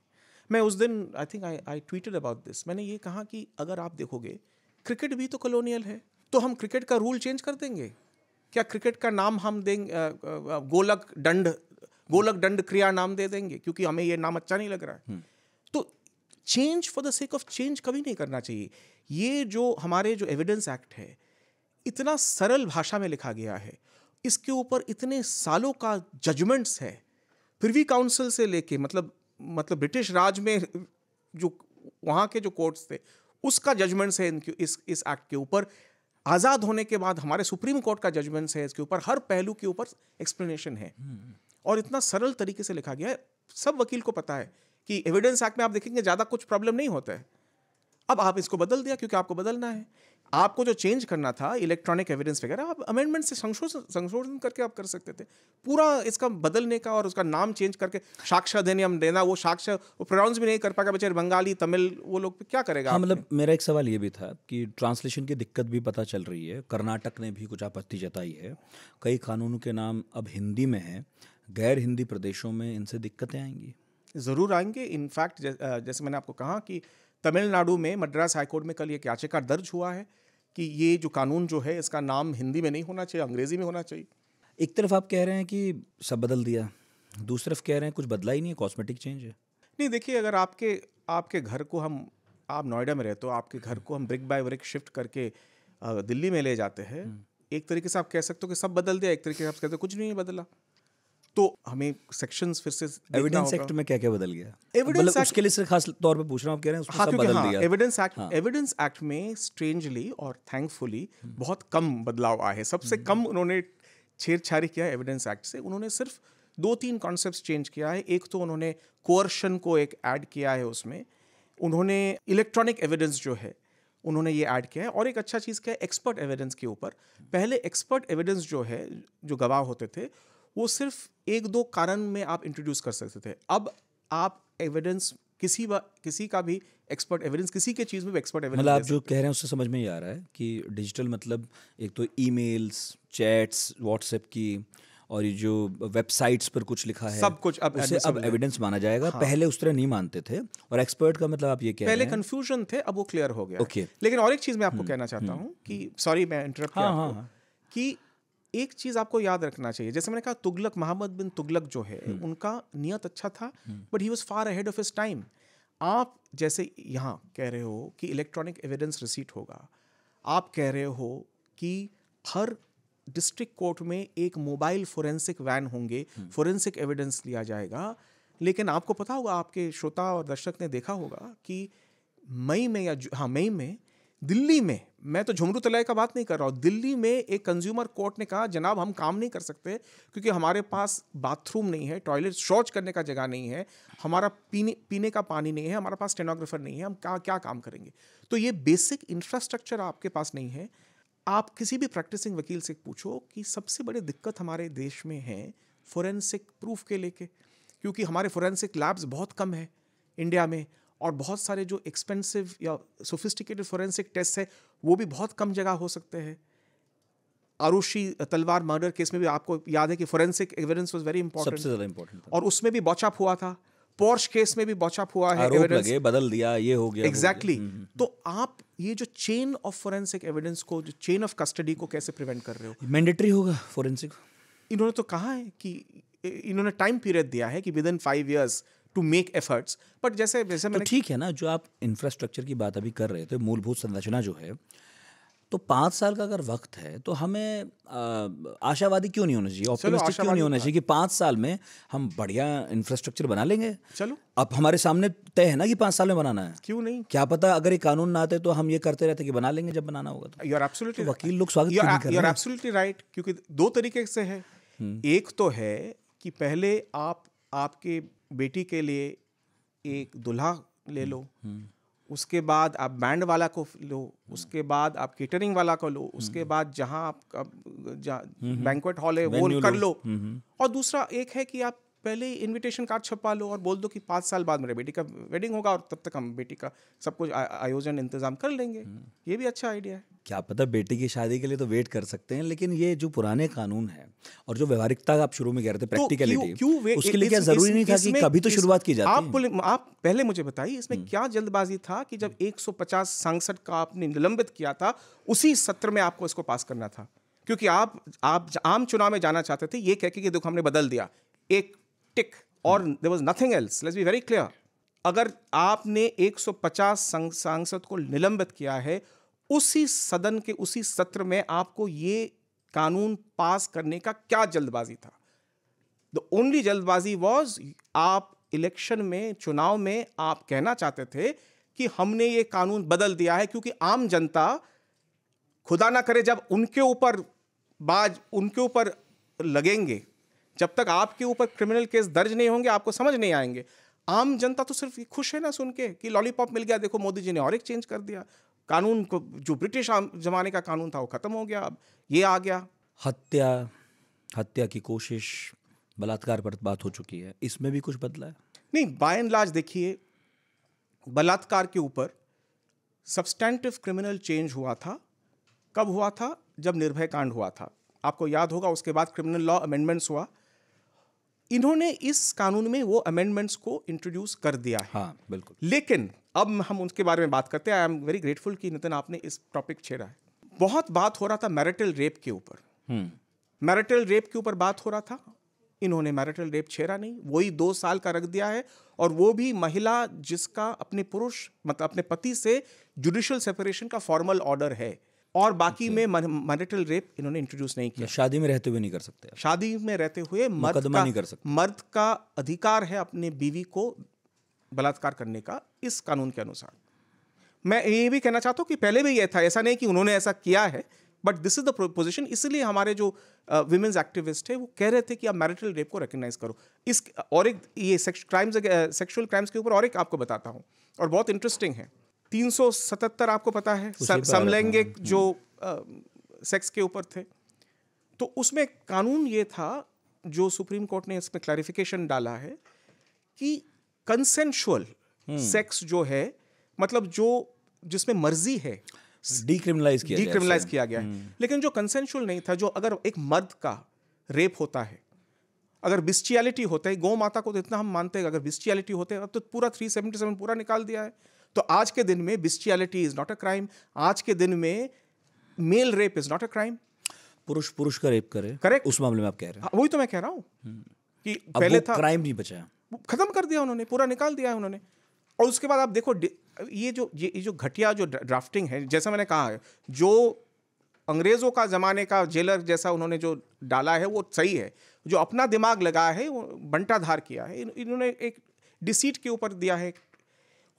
मैं उस दिन I think I I tweeted about this मैंने ये कहा कि अगर आप देखोगे क्रिकेट भी तो कॉलोनियल है तो हम क्रिकेट का रूल चेंज कर देंगे क्या क्रिकेट का नाम हम देंगे गोलक दंड गोलक दंड क्रिया नाम दे देंगे क्योंकि हमें ये नाम अच्छा नहीं लग रहा है हम्म। तो change for the sake of change कभी नहीं करना चाहिए ये जो हमारे जो एविडेंस एक्ट है इतना सरल भाषा में लिखा गया है इसके ऊपर इतने सालों का जजमेंट्स है प्रिवी काउंसिल से लेके मतलब मतलब ब्रिटिश राज में जो वहाँ के जो कोर्ट्स थे उसका जजमेंट्स है इनके इस इस एक्ट के ऊपर आज़ाद होने के बाद हमारे सुप्रीम कोर्ट का जजमेंट्स है इसके ऊपर हर पहलू के ऊपर एक्सप्लेनेशन है हम्म। और इतना सरल तरीके से लिखा गया है सब वकील को पता है कि एविडेंस एक्ट में आप देखेंगे ज़्यादा कुछ प्रॉब्लम नहीं होता है अब आप इसको बदल दिया क्योंकि आपको बदलना है आपको जो चेंज करना था इलेक्ट्रॉनिक एविडेंस वगैरह आप अमेंडमेंट से संशोधन संशोधन करके आप कर सकते थे पूरा इसका बदलने का और उसका नाम चेंज करके साक्ष्य देने हम देना वो साक्ष्य वो प्रोनाउंस भी नहीं कर पाएगा बेचारे बंगाली तमिल वो लोग क्या करेगा हाँ, मतलब मेरा एक सवाल ये भी था कि ट्रांसलेशन की दिक्कत भी पता चल रही है कर्नाटक ने भी कुछ आपत्ति जताई है कई कानूनों के नाम अब हिंदी में है गैर हिंदी प्रदेशों में इनसे दिक्कतें आएंगी ज़रूर आएंगे इनफैक्ट जैसे मैंने आपको कहा कि तमिलनाडु में मद्रास हाईकोर्ट में कल एक याचिका दर्ज हुआ है कि ये जो कानून जो है इसका नाम हिंदी में नहीं होना चाहिए अंग्रेज़ी में होना चाहिए एक तरफ आप कह रहे हैं कि सब बदल दिया दूसरी तरफ कह रहे हैं कुछ बदला ही नहीं है कॉस्मेटिक चेंज है नहीं देखिए अगर आपके आपके घर को हम आप नोएडा में रहते हो आपके घर को हम ब्रिक बाय ब्रिक शिफ्ट करके दिल्ली में ले जाते हैं हम्म। एक तरीके से आप कह सकते हो कि सब बदल दिया एक तरीके से आप कहते हो कुछ नहीं बदला तो हमें सेक्शंस फिर से एविडेंस एक्ट में क्या क्या बदल गया एविडेंस एक्ट के लिए सिर्फ खास तौर पे पूछ रहा हूँ आप कह रहे हैं हाँ, सब बदल हाँ, दिया एविडेंस एक्ट एविडेंस एक्ट में स्ट्रेंजली और थैंकफुली बहुत कम बदलाव आए हैं सबसे हम्म। कम उन्होंने छेड़छाड़ी किया एविडेंस एक्ट से उन्होंने सिर्फ दो तीन कॉन्सेप्ट चेंज किया है एक तो उन्होंने कोअर्शन को एक ऐड किया है उसमें उन्होंने इलेक्ट्रॉनिक एविडेंस जो है उन्होंने ये ऐड किया है और एक अच्छा चीज़ क्या है एक्सपर्ट एविडेंस के ऊपर पहले एक्सपर्ट एविडेंस जो है जो गवाह होते थे वो सिर्फ एक दो कारण में आप इंट्रोड्यूस कर सकते थे अब आप एविडेंस किसी किसी का भी एक्सपर्ट एविडेंस किसी के चीज़ में भी एक्सपर्ट एविडेंस मतलब आप जो कह रहे हैं उससे समझ में ही आ रहा है कि डिजिटल मतलब एक तो ई चैट्स व्हाट्सएप की और ये जो वेबसाइट्स पर कुछ लिखा है सब कुछ अब उसे अब एविडेंस माना जाएगा हाँ। पहले उस तरह नहीं मानते थे और एक्सपर्ट का मतलब आप ये कह पहले कंफ्यूजन थे अब वो क्लियर हो गया ओके लेकिन और एक चीज़ मैं आपको हम्म, कहना चाहता हम्म। हूँ कि सॉरी मैं इंटरप्ट हाँ, हाँ, हाँ. कि एक चीज़ आपको याद रखना चाहिए जैसे मैंने कहा तुगलक मोहम्मद बिन तुगलक जो है हम्म। उनका नियत अच्छा था but he was far ahead of his time आप जैसे यहाँ कह रहे हो कि इलेक्ट्रॉनिक एविडेंस रिसीट होगा आप कह रहे हो कि हर डिस्ट्रिक्ट कोर्ट में एक मोबाइल फोरेंसिक वैन होंगे फोरेंसिक हम्म। एविडेंस लिया जाएगा लेकिन आपको पता होगा आपके श्रोता और दर्शक ने देखा होगा कि मई में या हाँ मई में दिल्ली में मैं तो झुमरू तलाई का बात नहीं कर रहा हूँ दिल्ली में एक कंज्यूमर कोर्ट ने कहा जनाब हम काम नहीं कर सकते क्योंकि हमारे पास बाथरूम नहीं है टॉयलेट शौच करने का जगह नहीं है हमारा पीने पीने का पानी नहीं है हमारे पास स्टेनोग्राफर नहीं है हम क्या क्या काम करेंगे तो ये बेसिक इंफ्रास्ट्रक्चर आपके पास नहीं है आप किसी भी प्रैक्टिसिंग वकील से पूछो कि सबसे बड़ी दिक्कत हमारे देश में है फोरेंसिक प्रूफ के लेके क्योंकि हमारे फोरेंसिक लैब्स बहुत कम है इंडिया में और बहुत सारे जो एक्सपेंसिव या सोफिस्टिकेटेड फोरेंसिक टेस्ट है वो भी बहुत कम जगह हो सकते हैं आरुषि तलवार मर्डर केस में भी आपको याद है कि forensic evidence was very important सबसे ज्यादा इंपॉर्टेंट और उसमें भी बॉचअप हुआ था पोर्श केस में भी बॉचअप हुआ है एविडेंस लगे बदल दिया ये हो गया एग्जैक्टली exactly. हम्म, हम्म, तो हम्म। आप ये जो चेन ऑफ फोरेंसिक एविडेंस को जो चेन ऑफ कस्टडी को कैसे प्रिवेंट कर रहे हो मैंडेटरी होगा फोरेंसिक इन्होंने तो कहा है कि इन्होंने टाइम पीरियड दिया है कि within five years to make efforts but जैसे जैसे तो मैंने ठीक है ना जो आप इंफ्रास्ट्रक्चर की बात अभी कर रहे थे मूलभूत संरचना जो है तो पाँच साल का अगर वक्त है तो हमें आशावादी क्यों नहीं होना चाहिए ऑप्टिमिस्टिक क्यों नहीं होना चाहिए कि पाँच साल में हम बढ़िया इंफ्रास्ट्रक्चर बना लेंगे चलो अब हमारे सामने तय है ना कि पाँच साल में बनाना है क्यों नहीं क्या पता अगर ये कानून ना आते तो हम ये करते रहते कि बना लेंगे जब बनाना होगा तो यूर एब्सोल्युटली तो वकील लोग स्वागत यूर एब्सोल्युटली राइट क्योंकि दो तरीके से है हम्म। एक तो है कि पहले आप आपके बेटी के लिए एक दुल्हा ले हम्म, हम्म। लो उसके बाद आप बैंड वाला को लो हम्म, उसके बाद आप केटरिंग वाला को लो उसके बाद जहाँ आप बैंकवेट हॉल है वो कर लो और दूसरा एक है कि आप पहले ही इन्विटेशन कार्ड छपा लो और बोल दो कि पाँच साल बाद मेरे बेटी का वेडिंग होगा और तब तक हम बेटी का सब कुछ आयोजन इंतजाम कर लेंगे हम्म। ये भी अच्छा आइडिया है क्या पता बेटी की शादी के लिए तो वेट कर सकते हैं लेकिन ये जो पुराने कानून है और जो व्यवहारिकता आप शुरू में कह रहे थे प्रैक्टिकलिटी तो उसके लिए क्या जरूरी नहीं था कि कभी तो शुरुआत की जाती आप आप पहले मुझे बताइए इसमें हम्म। क्या जल्दबाजी था कि जब 150 हम्म। सांसद का आपने निलंबित किया था उसी सत्र में आपको इसको पास करना था क्योंकि आप आप आम चुनाव में जाना चाहते थे ये कह के कि देखो हमने बदल दिया एक टिक और there was nothing else let's be very clear अगर आपने 150 सांसद को निलंबित किया है उसी सदन के उसी सत्र में आपको ये कानून पास करने का क्या जल्दबाजी था द ओनली जल्दबाजी वॉज आप इलेक्शन में चुनाव में आप कहना चाहते थे कि हमने ये कानून बदल दिया है क्योंकि आम जनता खुदा ना करे जब उनके ऊपर बाज उनके ऊपर लगेंगे जब तक आपके ऊपर क्रिमिनल केस दर्ज नहीं होंगे आपको समझ नहीं आएंगे आम जनता तो सिर्फ खुश है ना सुन के कि लॉलीपॉप मिल गया देखो मोदी जी ने और एक चेंज कर दिया कानून को जो ब्रिटिश जमाने का कानून था वो ख़त्म हो गया अब ये आ गया हत्या हत्या की कोशिश बलात्कार पर बात हो चुकी है इसमें भी कुछ बदला है नहीं बाय एंड लार्ज देखिए बलात्कार के ऊपर सब्सटेंटिव क्रिमिनल चेंज हुआ था कब हुआ था जब निर्भय कांड हुआ था आपको याद होगा उसके बाद क्रिमिनल लॉ अमेंडमेंट्स हुआ इन्होंने इस कानून में वो अमेंडमेंट्स को इंट्रोड्यूस कर दिया है हाँ बिल्कुल लेकिन अब हम उनके बारे में बात करते हैं आई एम वेरी ग्रेटफुल कि नितिन आपने इस टॉपिक छेड़ा है बहुत बात हो रहा था मैरिटल रेप के ऊपर मैरिटल हम्म। रेप के ऊपर बात हो रहा था इन्होंने मैरिटल रेप छेड़ा नहीं वही दो साल का रख दिया है और वो भी महिला जिसका अपने पुरुष मतलब अपने पति से जुडिशल सेपरेशन का फॉर्मल ऑर्डर है और बाकी में मैरिटल रेप इन्होंने इंट्रोड्यूस नहीं किया शादी में रहते हुए नहीं कर सकते शादी में रहते हुए मर्द का नहीं कर सकते मर्द का अधिकार है अपने बीवी को बलात्कार करने का इस कानून के अनुसार मैं ये भी कहना चाहता हूँ कि पहले भी यह था ऐसा नहीं कि उन्होंने ऐसा किया है but this is the position इसलिए हमारे जो वुमेन्स एक्टिविस्ट है वो कह रहे थे कि आप मैरिटल रेप को रिकग्नाइज करो इस और एक ये क्राइम्स सेक्शुअल क्राइम्स के ऊपर और एक आपको बताता हूँ और बहुत इंटरेस्टिंग है 377 आपको पता है समलैंगिक हम्म। जो आ, सेक्स के ऊपर थे तो उसमें कानून ये था जो सुप्रीम कोर्ट ने इसमें क्लैरिफिकेशन डाला है कि कंसेंशुअल सेक्स हम्म। जो है मतलब जो जिसमें मर्जी है डिक्रिमिनलाइज किया डिक्रिमिनलाइज किया गया है हम्म। लेकिन जो कंसेंशुअल नहीं था जो अगर एक मर्द का रेप होता है अगर बिस्टियलिटी होता है गौ माता को तो इतना हम मानते हैं अगर बिस्चियलिटी होते हैं अब तो पूरा 377 पूरा निकाल दिया है तो आज के दिन में bestiality is not a crime आज के दिन में male rape is not a crime पुरुष पुरुष का रेप करे करेक्ट उस मामले में आप कह रहे हैं हाँ, वही तो मैं कह रहा हूँ हम्म। कि पहले था क्राइम नहीं बचाया खत्म कर दिया उन्होंने पूरा निकाल दिया है उन्होंने और उसके बाद आप देखो ये जो ये जो घटिया जो ड्राफ्टिंग है जैसा मैंने कहा है जो अंग्रेज़ों का ज़माने का जेलर जैसा उन्होंने जो डाला है वो सही है जो अपना दिमाग लगाया है वो बंटाधार किया है इन्होंने एक डिसीट के ऊपर दिया है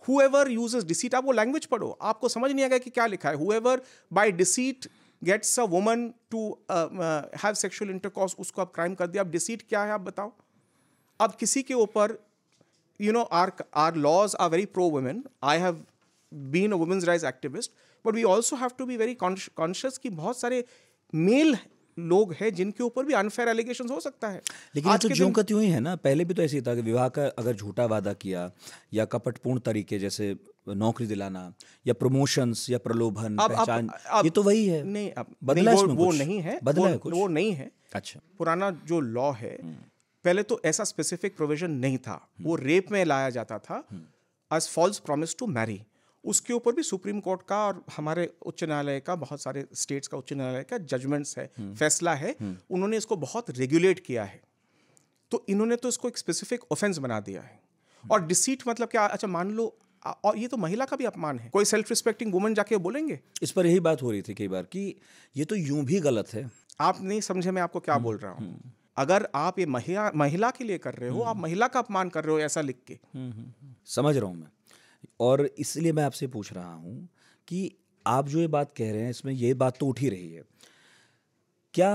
हुएवर यूजेस डिसीट आप वो लैंग्वेज पढ़ो आपको समझ नहीं आएगा कि क्या लिखा है however by deceit gets a woman to have sexual intercourse उसको आप क्राइम कर दिया अब डिसीट क्या है आप बताओ अब किसी के ऊपर you know are are laws are very pro women I have been a women's rights activist but we also have to be very conscious कि बहुत सारे मेल लोग हैं जिनके ऊपर भी अनफेयर एलिगेशन हो सकता है लेकिन आज तो जो का त्यों ही है ना पहले भी तो ऐसे ही था कि विवाह का अगर झूठा वादा किया या कपटपूर्ण तरीके जैसे नौकरी दिलाना या प्रमोशंस या प्रलोभन अब, पहचान अब, अब, ये तो वही है नहीं अब बदला नहीं, वो, वो नहीं है बदला वो, है कुछ? वो नहीं है अच्छा पुराना जो लॉ है पहले तो ऐसा स्पेसिफिक प्रोविजन नहीं था वो रेप हम्म। में लाया जाता था as false promise to marry उसके ऊपर भी सुप्रीम कोर्ट का और हमारे उच्च न्यायालय का बहुत सारे स्टेट्स का उच्च न्यायालय का जजमेंट्स है हम्म। फैसला है हम्म। उन्होंने इसको बहुत रेगुलेट किया है तो इन्होंने तो इसको एक स्पेसिफिक ऑफेंस बना दिया है और डिसीट हम्म। मतलब क्या अच्छा मान लो और ये तो महिला का भी अपमान है कोई सेल्फ रिस्पेक्टिंग वुमन जाके बोलेंगे इस पर यही बात हो रही थी कई बार कि ये तो यूं भी गलत है आप नहीं समझे मैं आपको क्या बोल रहा हूँ अगर आप ये महिला महिला के लिए कर रहे हो आप महिला का अपमान कर रहे हो ऐसा लिख के समझ रहा हूँ मैं और इसलिए मैं आपसे पूछ रहा हूँ कि आप जो ये बात कह रहे हैं इसमें ये बात तो उठ ही रही है क्या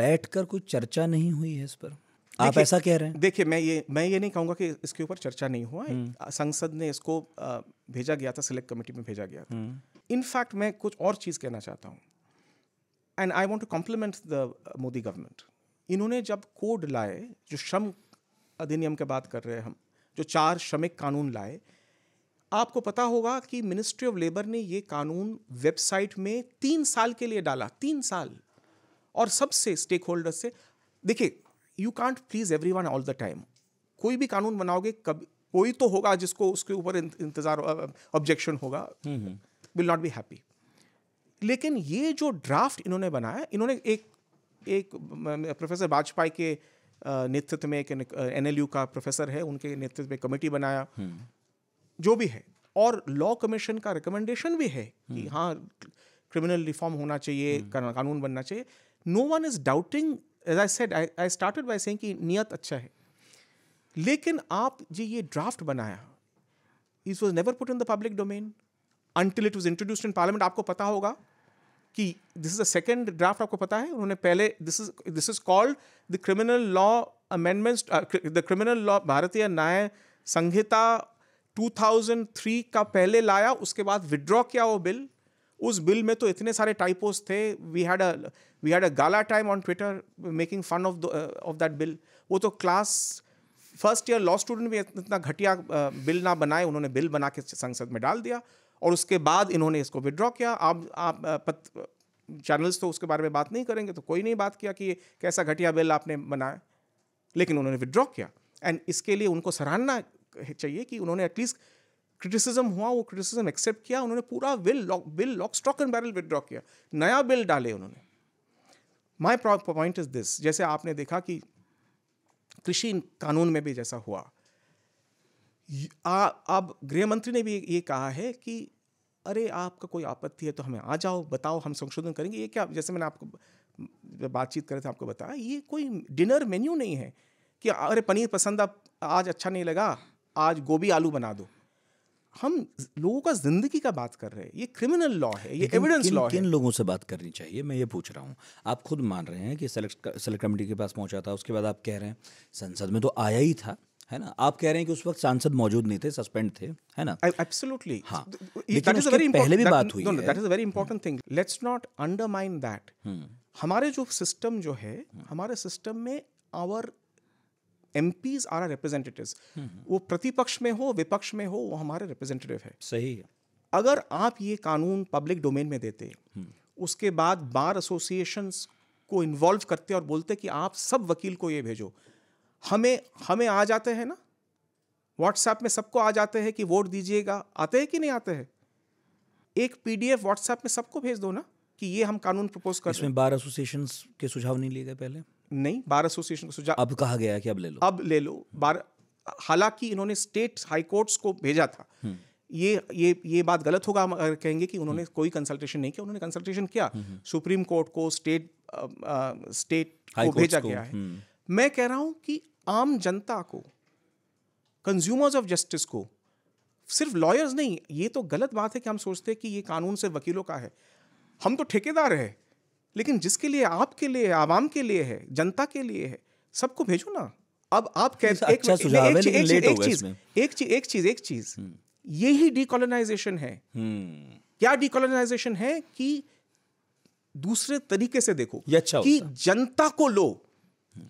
बैठकर कोई चर्चा नहीं हुई है इस पर आप ऐसा कह रहे हैं देखिए मैं ये मैं ये नहीं कहूँगा कि इसके ऊपर चर्चा नहीं हुआ हम्म। संसद ने इसको भेजा गया था सिलेक्ट कमेटी में भेजा गया था हम्म। इनफैक्ट मैं कुछ और चीज़ कहना चाहता हूँ and I want to compliment the Modi government इन्होंने जब कोड लाए जो श्रम अधिनियम के बात कर रहे हैं हम जो चार श्रमिक कानून लाए आपको पता होगा कि मिनिस्ट्री ऑफ लेबर ने ये कानून वेबसाइट में तीन साल के लिए डाला तीन साल और सबसे स्टेक होल्डर से देखिए you can't please everyone all the time कोई भी कानून बनाओगे कभी कोई तो होगा जिसको उसके ऊपर इंतजार ऑब्जेक्शन होगा विल नॉट बी हैप्पी लेकिन ये जो ड्राफ्ट इन्होंने बनाया इन्होंने एक एक प्रोफेसर वाजपेयी के नेतृत्व में एक एनएलयू का प्रोफेसर है उनके नेतृत्व में कमेटी बनाया हम्म। जो भी है और लॉ कमीशन का रिकमेंडेशन भी है कि hmm. हाँ क्रिमिनल रिफॉर्म होना चाहिए hmm. कानून बनना चाहिए no one is doubting as I said I started by saying कि नियत अच्छा है लेकिन आप जी ये ड्राफ्ट बनाया इस was never put in the public domain until it was introduced in parliament आपको पता होगा कि this is a second draft आपको पता है उन्होंने पहले this is this is called the criminal law amendments the criminal law Bharatiya Nyaya संहिता 2003 का पहले लाया उसके बाद विड्रॉ किया वो बिल उस बिल में तो इतने सारे टाइपोस थे we had a we had a gala time on Twitter making fun of of that bill वो तो class first year law student भी इतना घटिया uh, बिल ना बनाए उन्होंने बिल बना के संसद में डाल दिया और उसके बाद इन्होंने इसको विड्रॉ किया आप आप uh, पत, चैनल्स तो उसके बारे में बात नहीं करेंगे तो कोई नहीं बात किया कि कैसा घटिया बिल आपने बनाया लेकिन उन्होंने विड्रॉ किया एंड इसके लिए उनको सराहना चाहिए कि उन्होंने एटलीस्ट क्रिटिसिज्म हुआ वो क्रिटिसिज्म एक्सेप्ट किया उन्होंने पूरा bill lock bill lock stock and barrel withdraw किया नया बिल डाले उन्होंने माई पॉइंट इज दिस जैसे आपने देखा कि कृषि कानून में भी जैसा हुआ अब गृह मंत्री ने भी ये कहा है कि अरे आपका कोई आपत्ति है तो हमें आ जाओ बताओ हम संशोधन करेंगे ये क्या जैसे मैंने आपको बातचीत करे थे आपको बताया ये कोई डिनर मेन्यू नहीं है कि अरे पनीर पसंद आप आज अच्छा नहीं लगा आज गोभी आलू बना दो हम लोगों का जिंदगी का बात कर रहे हैं ये क्रिमिनल लॉ है ये एविडेंस लॉ है किन लोगों से बात करनी चाहिए मैं ये पूछ रहा हूँ आप खुद मान रहे हैं कि सेलेक्ट सेलेक्ट कमेटी के पास पहुँचा था उसके बाद आप कह रहे हैं संसद में तो आया ही था है ना आप कह रहे हैं कि उस वक्त सांसद मौजूद नहीं थे सस्पेंड थे है ना एब्सोल्युटली हाँ लेकिन उसके पहले भी बात हुई that is a very important thing let's not undermine that हमारे जो सिस्टम जो है हमारे सिस्टम में our M R R representative वो प्रतिपक्ष में हो विपक्ष में हो वो हमारे रिप्रेजेंटेटिव है सही है अगर आप ये कानून पब्लिक डोमेन में देते हम्म। उसके बाद बार एसोसिएशंस को इन्वॉल्व करते और बोलते कि आप सब वकील को ये भेजो हमें हमें आ जाते हैं ना व्हाट्सएप में सबको आ जाते हैं कि वोट दीजिएगा आते हैं कि नहीं आते हैं एक पीडीएफ व्हाट्सएप में सबको भेज दो ना कि ये हम कानून प्रपोज कर इसमें बार एसोसिएशंस के सुझाव नहीं लिए गए पहले नहीं बार एसोसिएशन को सुझाव अब कहा गया है कि अब ले लो अब ले लो बार हालांकि इन्होंने स्टेट हाई कोर्ट्स को भेजा था हम्म। ये ये ये बात गलत होगा हम अगर कहेंगे कि उन्होंने हम्म। कोई कंसल्टेशन नहीं किया उन्होंने कंसल्टेशन किया सुप्रीम हम्म, कोर्ट को स्टेट आ, आ, स्टेट को भेजा को, गया है मैं कह रहा हूं कि आम जनता को कंज्यूमर्स ऑफ जस्टिस को सिर्फ लॉयर्स नहीं ये तो गलत बात है कि हम सोचते हैं कि ये कानून सिर्फ वकीलों का है हम तो ठेकेदार हैं लेकिन जिसके लिए आपके लिए आवाम के लिए है जनता के लिए है सबको भेजो ना अब आप कहते अच्छा एक चीज एक चीज एक चीज एक हम्म। चीज यही डिकोलोनाइजेशन है हम्म। क्या डिकोलोनाइजेशन है कि दूसरे तरीके से देखो अच्छा कि जनता को लो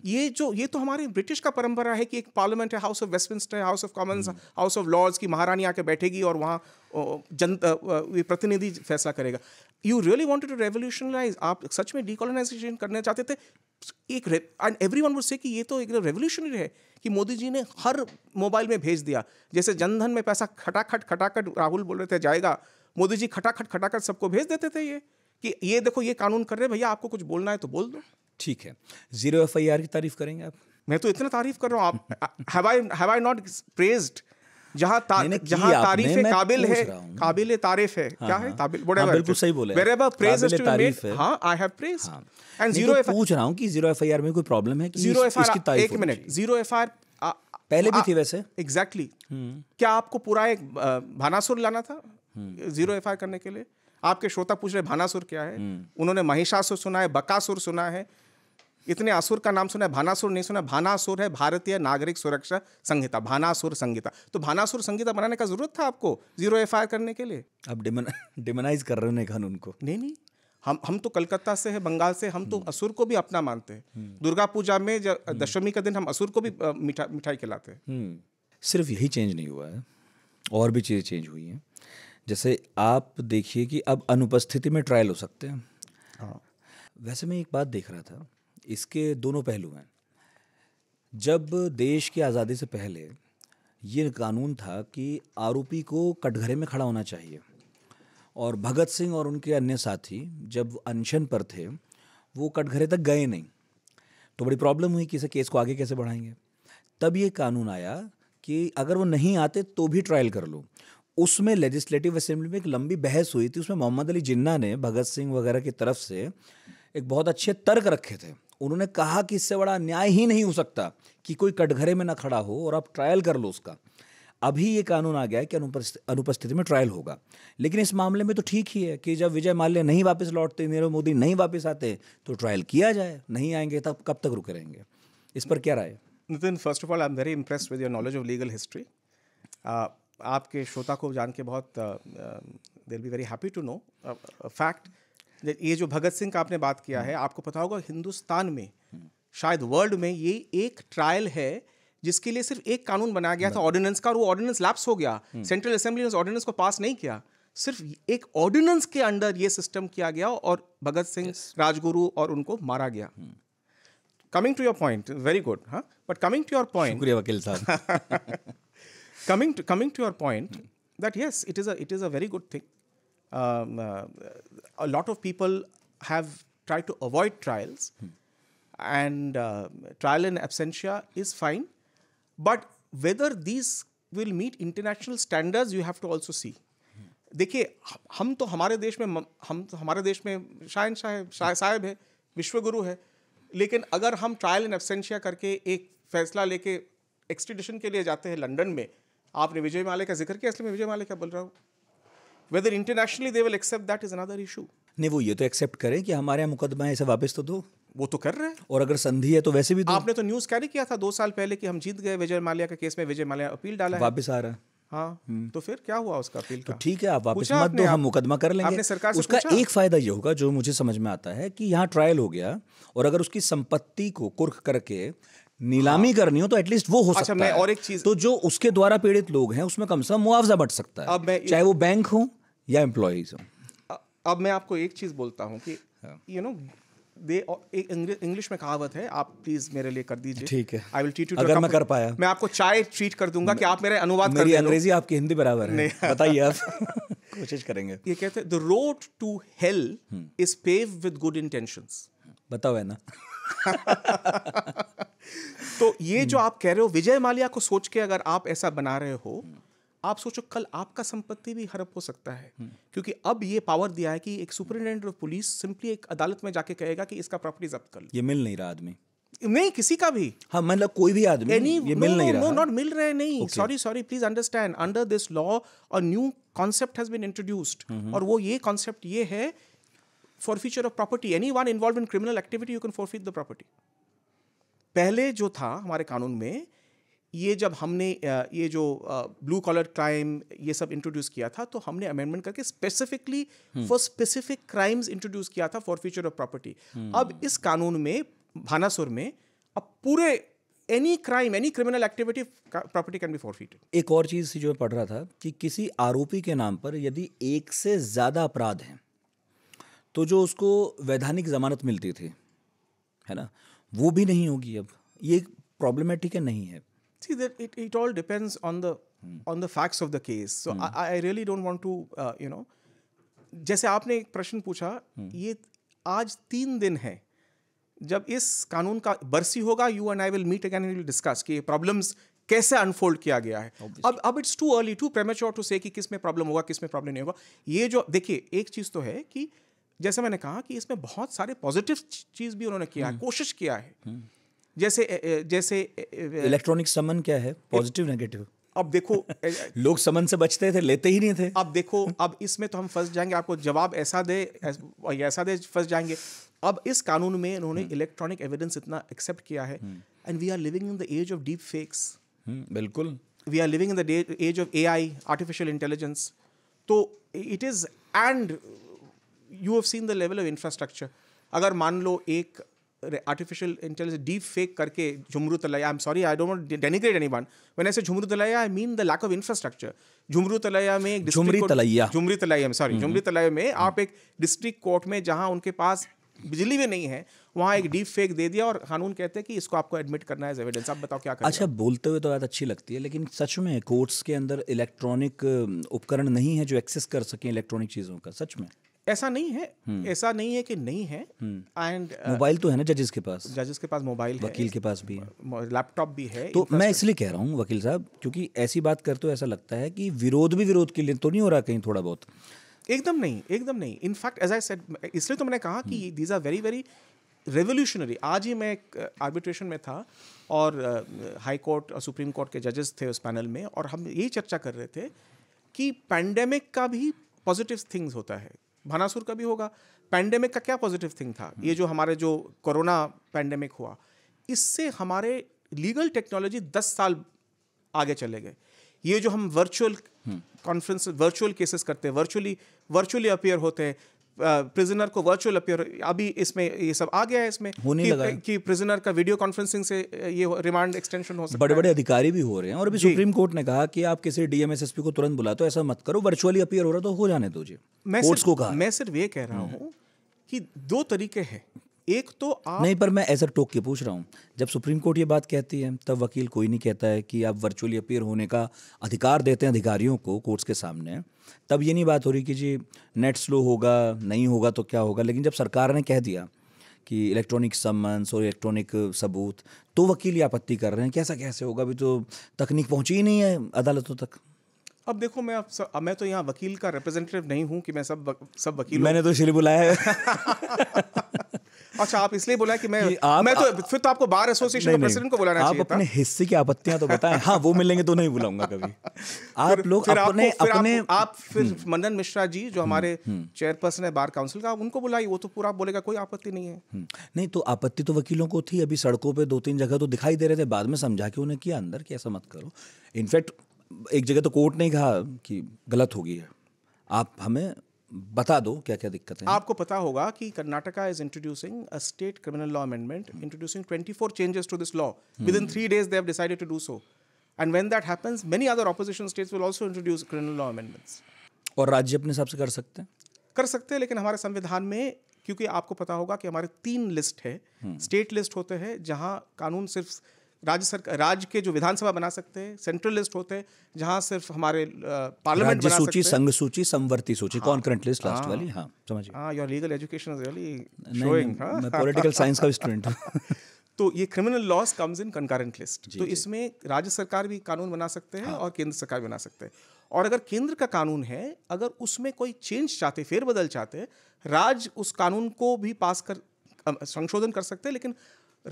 ये जो ये तो हमारे ब्रिटिश का परंपरा है कि एक पार्लियामेंट है House of Westminster House of Commons हम्म। हाउस ऑफ लॉर्ड्स की महारानी आके बैठेगी और वहाँ जन प्रतिनिधि फैसला करेगा you really wanted to revolutionise आप सच में डिकोलोनाइजेशन करना चाहते थे एक एंड एवरी वन से कि ये तो एक रेवोल्यूशनरी है कि मोदी जी ने हर मोबाइल में भेज दिया जैसे जनधन में पैसा खटाखट खटाखट राहुल बोल रहे थे जाएगा मोदी जी खटाखट खटाखट सबको भेज देते थे ये कि ये देखो ये कानून कर रहे भैया आपको कुछ बोलना है तो बोल दो ठीक है जीरो एफ की तारीफ करेंगे आप मैं तो इतना तारीफ कर रहा हूँ आप आई नॉट प्रेज्ड काबिल है काबिल तारीफ है हाँ, क्या है काबिल हाँ। हाँ, बिल्कुल सही बोले praise I have praise and zero F पूछ रहा हूं कि जीरो में कोई प्रॉब्लम है एक मिनट जीरो पहले भी थी वैसे एग्जैक्टली हम्म। क्या आपको पूरा एक भानासुर लाना था जीरो हम्म। आर करने के लिए आपके श्रोता पूछ रहे भानासुर क्या है हम्म। उन्होंने महिषासुर सुना है बकासुर सुना है इतने असुर का नाम सुना है भानासुर नहीं सुना भानासुर है भारतीय नागरिक सुरक्षा संहिता भानासुर संहिता तो भानासुर संहिता बनाने का जरूरत था आपको जीरो एफ करने के लिए आप डिमन <laughs> डिमनाइज कर रहे हैं कानून नहीं नहीं हम हम तो कलकत्ता से है बंगाल से हम तो हम्म। असुर को भी अपना मानते हैं हम्म। दुर्गा पूजा में जब हम्म। दशमी का दिन हम असुर को भी मिठा मिठाई खिलाते हैं सिर्फ यही चेंज नहीं हुआ है और भी चीज़ें चेंज हुई हैं जैसे आप देखिए कि अब अनुपस्थिति में ट्रायल हो सकते हैं हाँ वैसे मैं एक बात देख रहा था इसके दोनों पहलू हैं जब देश की आज़ादी से पहले ये कानून था कि आरोपी को कटघरे में खड़ा होना चाहिए और भगत सिंह और उनके अन्य साथी जब अनशन पर थे वो कटघरे तक गए नहीं तो बड़ी प्रॉब्लम हुई कि इसे केस को आगे कैसे बढ़ाएंगे तब ये कानून आया कि अगर वो नहीं आते तो भी ट्रायल कर लो उसमें लेजिस्लेटिव असेंबली में एक लंबी बहस हुई थी उसमें मोहम्मद अली जिन्ना ने भगत सिंह वगैरह की तरफ से एक बहुत अच्छे तर्क रखे थे उन्होंने कहा कि इससे बड़ा न्याय ही नहीं हो सकता कि कोई कटघरे में ना खड़ा हो और आप ट्रायल कर लो उसका अभी ये कानून आ गया है कि अनुपस्थिति में ट्रायल होगा लेकिन इस मामले में तो ठीक ही है कि जब विजय माल्या नहीं वापस लौटते नीरव मोदी नहीं वापस आते तो ट्रायल किया जाए नहीं आएंगे तब कब तक रुके रहेंगे इस पर क्या राय Nitin first of all I am very impress with your knowledge of legal history आपके श्रोता को जान के बहुत they be very happy to know fact ये जो भगत सिंह का आपने बात किया है आपको पता होगा हिंदुस्तान में शायद वर्ल्ड में ये एक ट्रायल है जिसके लिए सिर्फ एक कानून बनाया गया था ऑर्डिनेंस का और वो ऑर्डिनेंस लैप्स हो गया सेंट्रल हम्म। असेंबली ने उस ऑर्डिनेंस को पास नहीं किया सिर्फ एक ऑर्डिनेंस के अंडर ये सिस्टम किया गया और भगत सिंह yes. राजगुरु और उनको मारा गया coming to your point very good हाँ but coming to your point वकील साहब coming to coming to your point that yes it is a it is a very good thing um, a lot of people have tried to avoid trials, hmm. and uh, trial in absentia is fine. But whether these will meet international standards, you have to also see. देखिए हम तो हमारे देश में हम तो हमारे देश में शायन शाह शाह साहेब है विश्वगुरु है लेकिन अगर हम ट्रायल इन एब्सेंशिया करके एक फैसला लेके एक्सट्रीडिशन के लिए जाते हैं लंदन में आपने विजय माले का जिक्र किया इसलिए मैं विजय माले का बोल रहा हूँ whether internationally they will accept that is another issue नहीं वो ये तो एक्सेप्ट करें कि हमारे यहाँ मुकदमा है इसे वापस तो दो वो तो कर रहे हैं और अगर संधि है तो वैसे भी दो आपने तो न्यूज़ कैरी किया था दो साल पहले कि हम जीत गए विजय माल्या का केस में विजय माल्या अपील डाला है वापस आ रहा है हाँ हम्म। तो फिर क्या हुआ उसका अपील तो ठीक है आप वापस मत दो हम मुकदमा कर लेंगे आपने सरकार से उसका एक फायदा ये होगा जो मुझे समझ में आता है कि यहाँ ट्रायल हो गया और अगर उसकी संपत्ति को कुर्क करके नीलामी हाँ। करनी हो तो एटलीस्ट वो हो अच्छा, सकता मैं है और एक चीज तो जो उसके द्वारा पीड़ित लोग हैं उसमें कम से कम मुआवजा बट सकता है अब मैं चाहे वो बैंक हो या एम्प्लॉयज़ हो अब मैं आपको एक चीज़ बोलता हूँ कि यू नो दे एक इंग्लिश में कहावत है आप प्लीज मेरे लिए कर दीजिए ठीक है आई विल ट्रीट यू अगर मैं कर पाया मैं आपको चाय ट्रीट कर दूंगा कि आप मेरे अनुवाद कर मेरी अंग्रेजी आपकी हिंदी बराबर है बताइए आप <laughs> कोशिश करेंगे ये कहते हैं the road to hell is pave with good intention बताओ है ना <laughs> तो ये जो आप कह रहे हो विजय माल्या को सोच के अगर आप ऐसा बना रहे हो आप सोचो कल आपका संपत्ति भी हड़प हो सकता है हम्म। क्योंकि अब ये पावर दिया है कि एक सुपरिटेंडेंट ऑफ पुलिस सिंपली एक अदालत में जाके कहेगा कि इसका प्रॉपर्टी जब्त कर ये मिल नहीं रहा आदमी नहीं किसी का भी हाँ मतलब कोई भी आदमी नहीं ये मिल नहीं रहा नॉट मिल रहे नहीं sorry sorry please understand under this law और new concept has been introduced और वो ये कॉन्सेप्ट ये है for future of property anyone involve in criminal activity you can forfeit the property पहले जो था हमारे कानून में ये जब हमने ये जो ब्लू कॉलर क्राइम ये सब इंट्रोड्यूस किया था तो हमने अमेंडमेंट करके specifically for specific crimes introduce किया था फॉर फ्यूचर ऑफ प्रॉपर्टी अब इस कानून में भानासुर में अब पूरे any crime any criminal activity property can be forfeit एक और चीज़ जो मैं पढ़ रहा था कि किसी आरोपी के नाम पर यदि एक से ज़्यादा अपराध हैं तो जो उसको वैधानिक जमानत मिलती थी है ना वो भी नहीं होगी अब ये प्रॉब्लमेटिक है नहीं है See that it, it all depends on the hmm. on the facts of the case. So hmm. I, I really don't want to uh, you know जैसे आपने एक प्रश्न पूछा hmm. ये आज तीन दिन है जब इस कानून का बरसी होगा you and I will meet again will discuss कि प्रॉब्लम्स कैसे अनफोल्ड किया गया है Obviously. अब अब it's too early to premature to say कि किस में प्रॉब्लम होगा किस में प्रॉब्लम नहीं होगा ये जो देखिए एक चीज़ तो है कि जैसे मैंने कहा कि इसमें बहुत सारे पॉजिटिव चीज़ भी उन्होंने किया है hmm. कोशिश किया है hmm. जैसे जैसे इलेक्ट्रॉनिक समन क्या है पॉजिटिव नेगेटिव अब देखो <laughs> लोग समन से बचते थे लेते ही नहीं थे अब देखो अब इसमें तो हम फंस जाएंगे आपको जवाब ऐसा दे ऐसा दे फंस जाएंगे अब इस कानून में इन्होंने इलेक्ट्रॉनिक हम्म। एविडेंस इतना एक्सेप्ट किया है and we are living in the age of deep fakes बिल्कुल we are living in the age of A I artificial intelligence तो it is and you have seen the level of infrastructure अगर मान लो एक आर्टिफिशियल इंटेलिजेंस डीप फेक करके Jhumri Telaiya I am sorry I don't denigrate anyone वैन ऐसे Jhumri Telaiya I mean the lack of infrastructure Jhumri Telaiya में एक झुमरी तलाया झुमरी तलैया में सॉरी हम्म। झुमरी तलैया में हम्म। आप एक डिस्ट्रिक्ट कोर्ट में जहाँ उनके पास बिजली भी नहीं है वहाँ एक डीप फेक दे दिया और कानून कहते हैं कि इसको आपको एडमिट करना है एविडेंस आप बताओ क्या करें अच्छा बोलते हुए तो बात अच्छी लगती है लेकिन सच में कोर्ट्स के अंदर इलेक्ट्रॉनिक उपकरण नहीं है जो एक्सेस कर सकें इलेक्ट्रॉनिक चीज़ों का सच में ऐसा नहीं है हम्म। ऐसा नहीं है कि नहीं है एंड हम्म। uh, मोबाइल तो है ना जजेस के पास जजेस के पास मोबाइल है वकील के पास भी है लैपटॉप भी है तो मैं इसलिए कह रहा हूँ वकील साहब क्योंकि ऐसी बात करते हो ऐसा लगता है कि विरोध भी विरोध के लिए तो नहीं हो रहा कहीं थोड़ा बहुत एकदम नहीं एकदम नहीं इनफैक्ट एज आई सेड इसलिए तो मैंने कहा कि these are very very revolutionary आज ही मैं एक आर्बिट्रेशन uh, में था और हाई uh, कोर्ट और सुप्रीम कोर्ट के जजेस थे उस पैनल में और हम यही चर्चा कर रहे थे कि पैंडेमिक का भी पॉजिटिव थिंग्स होता है भानासुर का भी होगा पैंडेमिक का क्या पॉजिटिव थिंग था ये जो हमारे जो कोरोना पैंडेमिक हुआ इससे हमारे लीगल टेक्नोलॉजी दस साल आगे चले गए ये जो हम वर्चुअल कॉन्फ्रेंस वर्चुअल केसेस करते हैं वर्चुअली वर्चुअली अपेयर होते हैं प्रिजनर को वर्चुअल अपियर अभी इसमें ये सब आ गया है इसमें नहीं कि, लगा कि प्रिजनर का वीडियो कॉन्फ्रेंसिंग से ये रिमांड एक्सटेंशन हो सकता बड़े बड़े अधिकारी भी हो रहे हैं और अभी सुप्रीम कोर्ट ने कहा कि आप किसी डीएमएसएसपी को तुरंत बुला तो ऐसा मत करो वर्चुअली अपियर हो रहा तो हो जाने दो जी मैं सिर्फ ये कह रहा हम्म। हूँ कि दो तरीके हैं एक तो आप नहीं पर मैं एज अ टोक के पूछ रहा हूँ जब सुप्रीम कोर्ट ये बात कहती है तब वकील कोई नहीं कहता है कि आप वर्चुअली अपीयर होने का अधिकार देते हैं अधिकारियों को कोर्ट्स के सामने तब ये नहीं बात हो रही कि जी नेट स्लो होगा नहीं होगा तो क्या होगा लेकिन जब सरकार ने कह दिया कि इलेक्ट्रॉनिक समन्स और इलेक्ट्रॉनिक सबूत तो वकील ये आपत्ति कर रहे हैं कैसा कैसे होगा अभी तो तकनीक पहुँची ही नहीं है अदालतों तक अब देखो मैं अब, सब, अब मैं तो यहाँ वकील का रिप्रेजेंटेटिव नहीं हूँ कि मैं सब सब वकील मैंने तो इसलिए बुलाया है <laughs> अच्छा आप इसलिए बोला कि मैं आप, मैं तो आ, फिर तो आपको बार एसोसिएशन के प्रेसिडेंट को बुलाना चाहिए आप अपने हिस्से की आपत्तियां तो बताएं हाँ वो मिलेंगे तो नहीं बुलाऊंगा कभी <laughs> आप लोग अपने अपने आप फिर हम्म। मंदन मिश्रा जी जो हम्म, हमारे चेयरपर्सन हम्म। है बार काउंसिल का उनको बुलाइए वो तो पूरा बोलेगा कोई आपत्ति नहीं है नहीं तो आपत्ति तो वकीलों को थी अभी सड़कों पर दो तीन जगह तो दिखाई दे रहे थे बाद में समझा के उन्हें किया अंदर कि ऐसा मत करो इनफैक्ट एक जगह तो कोर्ट ने कहा कि गलत हो गई है आप हमें बता दो क्या क्या दिक्कत है आपको पता होगा कि Karnataka is introducing a state criminal law amendment introducing 24 changes to this law within three days they have decided to do so and when that happens many other opposition states will also introduce criminal law amendments और राज्य अपने हिसाब से कर सकते हैं कर सकते हैं लेकिन हमारे संविधान में क्योंकि आपको पता होगा कि हमारे तीन लिस्ट है स्टेट लिस्ट होते हैं जहाँ कानून सिर्फ राज्य सरकार राज्य के जो विधानसभा बना सकते हैं सेंट्रल लिस्ट होते हैं जहां सिर्फ हमारे पार्लियामेंट बना सूची संघ सूची समवर्ती सूची कॉन्करेंट लिस्ट लास्ट वाली हाँ समझिए हाँ your legal education is really showing मैं पॉलिटिकल हाँ। साइंस का स्टूडेंट हूँ <laughs> तो ये criminal laws comes in concurrent list तो इसमें राज्य सरकार भी कानून बना सकते हैं हाँ। और केंद्र सरकार भी बना सकते हैं और अगर केंद्र का कानून है अगर उसमें कोई चेंज चाहते फेरबदल चाहते राज्य उस कानून को भी पास कर संशोधन कर सकते हैं लेकिन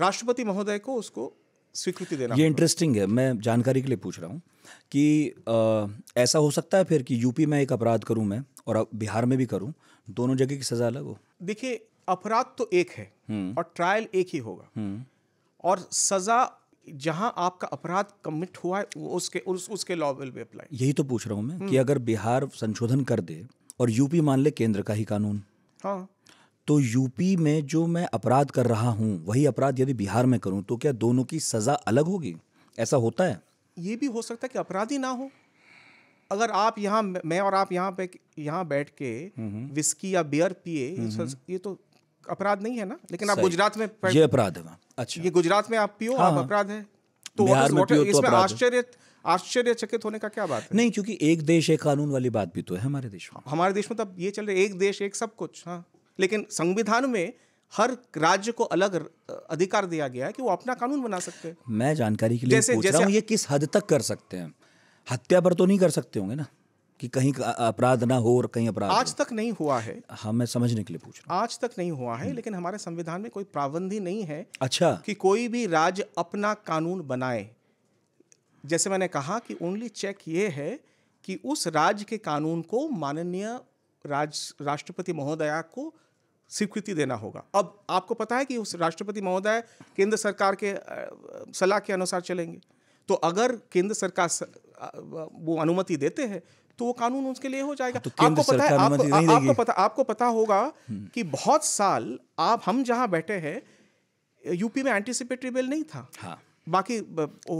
राष्ट्रपति महोदय को उसको स्वीकृति देना ये इंटरेस्टिंग है मैं जानकारी के लिए पूछ रहा हूँ कि आ, ऐसा हो सकता है फिर कि यूपी में एक अपराध करूँ मैं और बिहार में भी करूँ दोनों जगह की सज़ा अलग हो देखिए अपराध तो एक है हम्म। और ट्रायल एक ही होगा हम्म। और सज़ा जहां आपका अपराध कमिट हुआ है उसके उस, उसके लॉ विल बी अप्लाई यही तो पूछ रहा हूँ मैं कि हम्म। अगर बिहार संशोधन कर दे और यूपी मान ले केंद्र का ही कानून हाँ तो यूपी में जो मैं अपराध कर रहा हूँ वही अपराध यदि बिहार में करूँ तो क्या दोनों की सज़ा अलग होगी ऐसा होता है ये भी हो सकता है कि अपराधी ना हो अगर आप यहाँ मैं और आप यहाँ पे यहाँ बैठ के हम्म। विस्की या बियर पिए हम्म। ये तो अपराध नहीं है ना लेकिन आप गुजरात में ये अपराध है अच्छा ये गुजरात में आप पियो आप हाँ। तो तो अपराध है तो इसमें आश्चर्य आश्चर्यचकित होने का क्या बात है नहीं क्योंकि एक देश एक कानून वाली बात भी तो है हमारे देश में हमारे देश में तब तो ये चल रहा है एक देश एक सब कुछ हाँ लेकिन संविधान में हर राज्य को अलग अधिकार दिया गया है कि वो अपना कानून बना सकते हैं मैं जानकारी के लिए जैसे, पूछ जैसे रहा हूं ये किस हद तक कर सकते हैं हत्या पर तो नहीं कर सकते होंगे ना कि कहीं अपराध ना हो और कहीं अपराध आज तक नहीं हुआ है हाँ मैं समझने के लिए पूछ रहा आज तक नहीं हुआ है लेकिन हमारे संविधान में कोई प्रावंधी नहीं है अच्छा कि कोई भी राज्य अपना कानून बनाए जैसे मैंने कहा कि ओनली चेक ये है कि उस राज्य के कानून को माननीय राज राष्ट्रपति महोदया को स्वीकृति देना होगा अब आपको पता है कि उस राष्ट्रपति महोदय केंद्र सरकार के सलाह के अनुसार चलेंगे तो अगर केंद्र सरकार वो अनुमति देते हैं तो वो कानून उसके लिए हो जाएगा हाँ, तो आपको पता है आपको, आ, आपको पता आपको पता होगा हम्म। कि बहुत साल आप हम जहां बैठे हैं यूपी में एंटीसिपेटरी बिल नहीं था हाँ। बाकी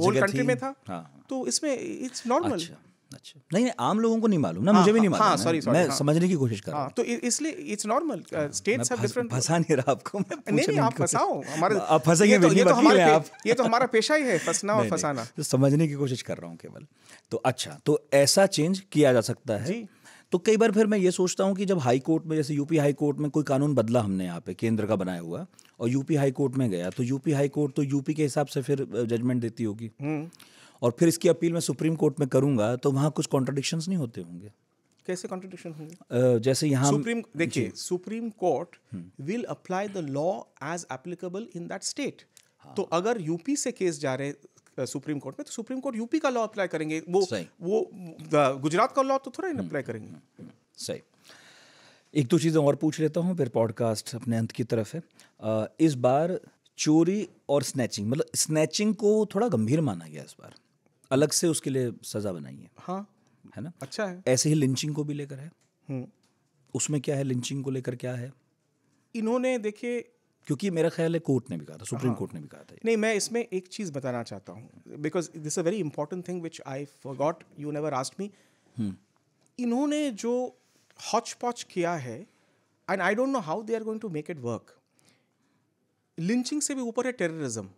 होल कंट्री में था हाँ। तो इसमें इट्स नॉर्मल अच्छा। अच्छा नहीं नहीं आम लोगों को नहीं मालूम ना हाँ, मुझे भी हाँ, नहीं मालूम हाँ, सॉरी मैं हाँ। समझने की कोशिश कर रहा हूँ तो इसलिए it's normal states have different फंसा नहीं रहा आपको नहीं नहीं आप फंसाओ हमारे आप फंसेंगे भी नहीं बाकी है आप ये तो हमारा पेशा ही है फंसना और फंसाना तो समझने की कोशिश कर रहा हूँ केवल तो अच्छा तो ऐसा चेंज किया जा सकता है तो कई बार फिर मैं ये सोचता हूँ कि जब हाई कोर्ट में जैसे यूपी हाई कोर्ट में कोई कानून बदला हमने यहाँ पे केंद्र का बनाया हुआ और यूपी हाई कोर्ट में गया तो यूपी हाई कोर्ट तो यूपी के हिसाब से फिर जजमेंट uh, देती होगी हम्म। और फिर इसकी अपील मैं सुप्रीम कोर्ट में करूंगा तो वहां कुछ कॉन्ट्रोडिक्शन नहीं होते होंगे कैसे कॉन्ट्रोडिक्शन होंगे जैसे यहाँ सुप्रीम देखिए supreme court will apply the law as applicable in that state तो अगर यूपी से केस जा रहे सुप्रीम कोर्ट में तो सुप्रीम कोर्ट यूपी का लॉ अप्लाई करेंगे वो वो गुजरात का लॉ तो थोड़ा ही अप्लाई हम्म, करेंगे हम्म, हम्म, सही एक दो चीज़ें और पूछ लेता हूँ फिर पॉडकास्ट अपने अंत की तरफ है इस बार चोरी और स्नैचिंग मतलब स्नैचिंग को थोड़ा गंभीर माना गया इस बार अलग से उसके लिए सजा बनाई है हाँ है ना अच्छा है ऐसे ही लिंचिंग को भी लेकर है हम्म। उसमें क्या है लिंचिंग को लेकर क्या है इन्होंने देखिए क्योंकि मेरा ख्याल है कोर्ट ने भी कहा था सुप्रीम हाँ। कोर्ट ने भी कहा था नहीं मैं इसमें एक चीज़ बताना चाहता हूँ because this a very important thing which I forgot you never asked me इन्होंने जो हॉच पॉच किया है and I don't know how they are going to make it work lynching से भी ऊपर है टेररिज्म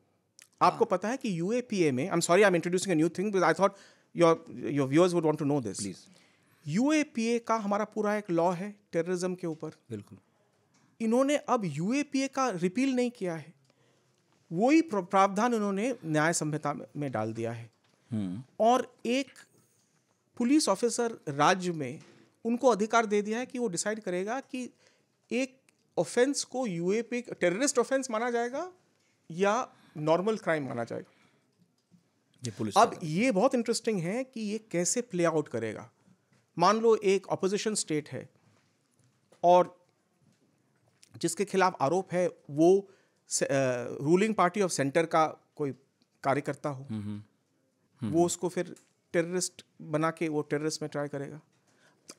आपको हाँ। पता है कि यूएपीए में I am sorry I am introducing a new thing I thought your your viewers would want to know this please UAPA का हमारा पूरा एक लॉ है टेररिज्म के ऊपर बिल्कुल इन्होंने अब यूएपीए का रिपील नहीं किया है वही प्रावधान इन्होंने न्याय संहिता में डाल दिया है hmm. और एक पुलिस ऑफिसर राज्य में उनको अधिकार दे दिया है कि वो डिसाइड करेगा कि एक ऑफेंस को यूएपी टेररिस्ट ऑफेंस माना जाएगा या नॉर्मल क्राइम माना जाएगा ये पुलिस अब ये बहुत इंटरेस्टिंग है कि ये कैसे प्ले आउट करेगा मान लो एक अपोजिशन स्टेट है और जिसके खिलाफ आरोप है वो रूलिंग पार्टी ऑफ सेंटर का कोई कार्यकर्ता हो हुँ, हम्म, हुँ, हम्म, हम्म। वो उसको फिर टेररिस्ट बना के वो टेररिस्ट में ट्राई करेगा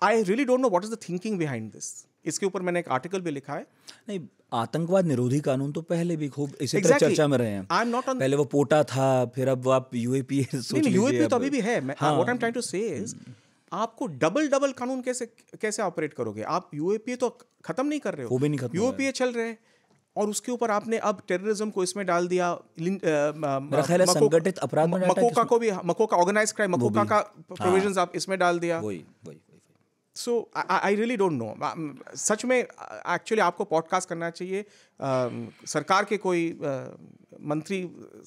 I really don't know what is the thinking behind this इसके ऊपर मैंने एक आर्टिकल भी लिखा है नहीं आतंकवाद निरोधी कानून तो पहले भी खूब इसी exactly. तरह चर्चा में रहे हैं I'm not on... पहले वो पोटा था फिर अब आप यूएपी <laughs> यूएपी तो अभी भी है what I am trying to say आपको डबल डबल कानून कैसे कैसे ऑपरेट करोगे आप यूएपीए तो खत्म नहीं कर रहे हो वो भी नहीं खत्म यूएपीए चल रहे हैं और उसके ऊपर आपने अब टेररिज्म को इसमें डाल दिया संगठित अपराध मकोका को भी मकोका ऑर्गेनाइज क्राइम मकोका का प्रोविजंस हाँ। आप इसमें डाल दिया वही वही so I really don't know सच में एक्चुअली uh, आपको पॉडकास्ट करना चाहिए uh, सरकार के कोई uh, मंत्री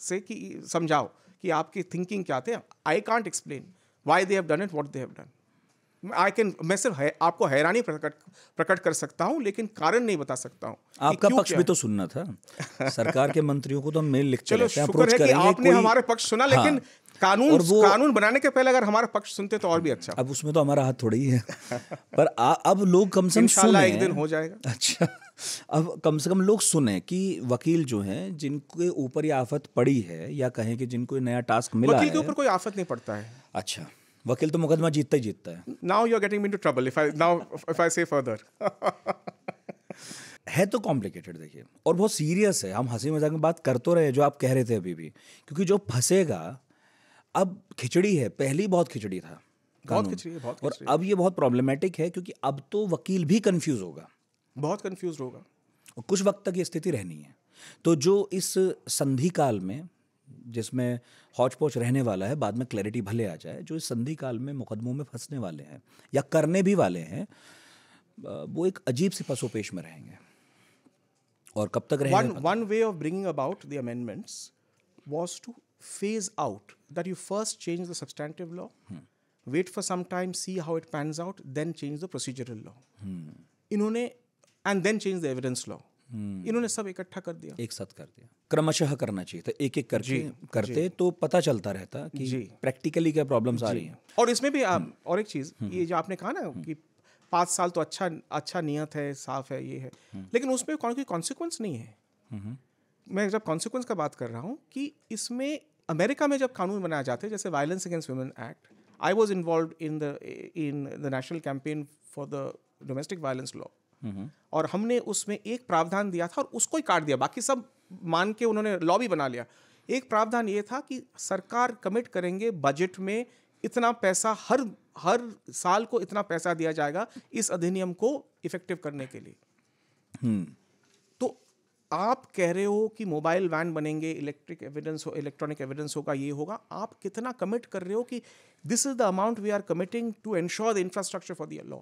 से कि समझाओ कि आपकी थिंकिंग क्या थे I can't explain why they have done it what they have done I can मैं सिर्फ है, आपको हैरानी प्रकट प्रकट कर सकता हूँ लेकिन कारण नहीं बता सकता हूँ आपका पक्ष भी तो सुनना था सरकार के मंत्रियों को तो मेल लिख चलो शुक्र है कि आपने हमारे पक्ष सुना हाँ। लेकिन कानून और वो कानून बनाने के पहले अगर हमारा पक्ष सुनते तो और भी अच्छा अब उसमें तो हमारा हाथ थोड़ा ही है <laughs> पर आ, अब लोग कम से कम सुने एक दिन हो जाएगा अच्छा अब कम से कम लोग सुने कि वकील जो हैं जिनके ऊपर ये आफत पड़ी है या कहें कि जिनको नया टास्क मिला वकील के ऊपर कोई आफत नहीं पड़ता है अच्छा वकील तो मुकदमा जीतता ही जीतता है now you are getting me to trouble if I now if I say further है तो कॉम्प्लिकेटेड देखिए और बहुत सीरियस है हम हंसी मजाक में बात कर तो रहे जो आप कह रहे थे अभी भी क्योंकि जो फंसेगा अब खिचड़ी है पहले बहुत खिचड़ी था बहुत खिचड़ी है बहुत और खिचड़ी अब ये बहुत प्रॉब्लमेटिक है क्योंकि अब तो वकील भी कंफ्यूज होगा बहुत कंफ्यूज होगा और कुछ वक्त तक ये स्थिति रहनी है तो जो इस संधि काल में जिसमें हौच पौच रहने वाला है बाद में क्लैरिटी भले आ जाए जो इस संधि काल में मुकदमों में फंसने वाले हैं या करने भी वाले हैं वो एक अजीब सी पसोपेश में रहेंगे और कब तक रहेंगे one way of bringing about the amendments was to phase out that you first change the substantive law, hmm. wait for some time, see how it pans out, then change the procedural law. Hmm. इन्होंने and then change the evidence law इन्होंने सब इकट्ठा कर दिया एक साथ कर दिया क्रमशः करना चाहिए था एक एक करके करते जी, तो पता चलता रहता कि प्रैक्टिकली क्या प्रॉब्लम्स आ रही हैं और इसमें भी आप हम्म। और एक चीज़ हम्म। ये जो आपने कहा ना कि पाँच साल तो अच्छा अच्छा नियत है साफ है ये है हम्म। लेकिन उसमें कोई कॉन्सिक्वेंस नहीं है मैं जब कॉन्सिक्वेंस का बात कर रहा हूँ कि इसमें अमेरिका में जब कानून बनाए जाते हैं जैसे violence against women act I was involve in the in the national campaign for the domestic violence law और हमने उसमें एक प्रावधान दिया था और उसको ही काट दिया बाकी सब मान के उन्होंने लॉ भी बना लिया एक प्रावधान ये था कि सरकार कमिट करेंगे बजट में इतना पैसा हर हर साल को इतना पैसा दिया जाएगा इस अधिनियम को इफेक्टिव करने के लिए हम्म। आप कह रहे हो कि मोबाइल वैन बनेंगे इलेक्ट्रिक एविडेंस हो इलेक्ट्रॉनिक एविडेंस होगा ये होगा आप कितना कमिट कर रहे हो कि this is the amount we are committing to ensure the infrastructure for the law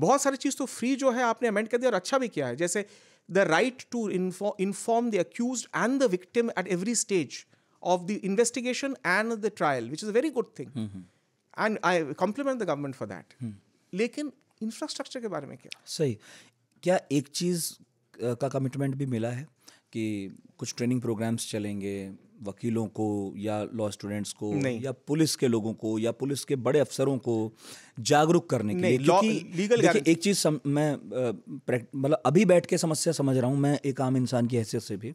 बहुत सारी चीज़ तो फ्री जो है आपने अमेंड कर दिया और अच्छा भी किया है जैसे the right to inform the accuse and the victim at every stage of the investigation and the trial which is a very good thing and I compliment the government for that लेकिन इंफ्रास्ट्रक्चर के बारे में क्या सही क्या एक चीज़ का कमिटमेंट भी मिला है कि कुछ ट्रेनिंग प्रोग्राम्स चलेंगे वकीलों को या लॉ स्टूडेंट्स को या पुलिस के लोगों को या पुलिस के बड़े अफसरों को जागरूक करने के लिए क्योंकि एक चीज़ सम, मैं मतलब अभी बैठ के समस्या समझ रहा हूँ मैं एक आम इंसान की हैसियत से भी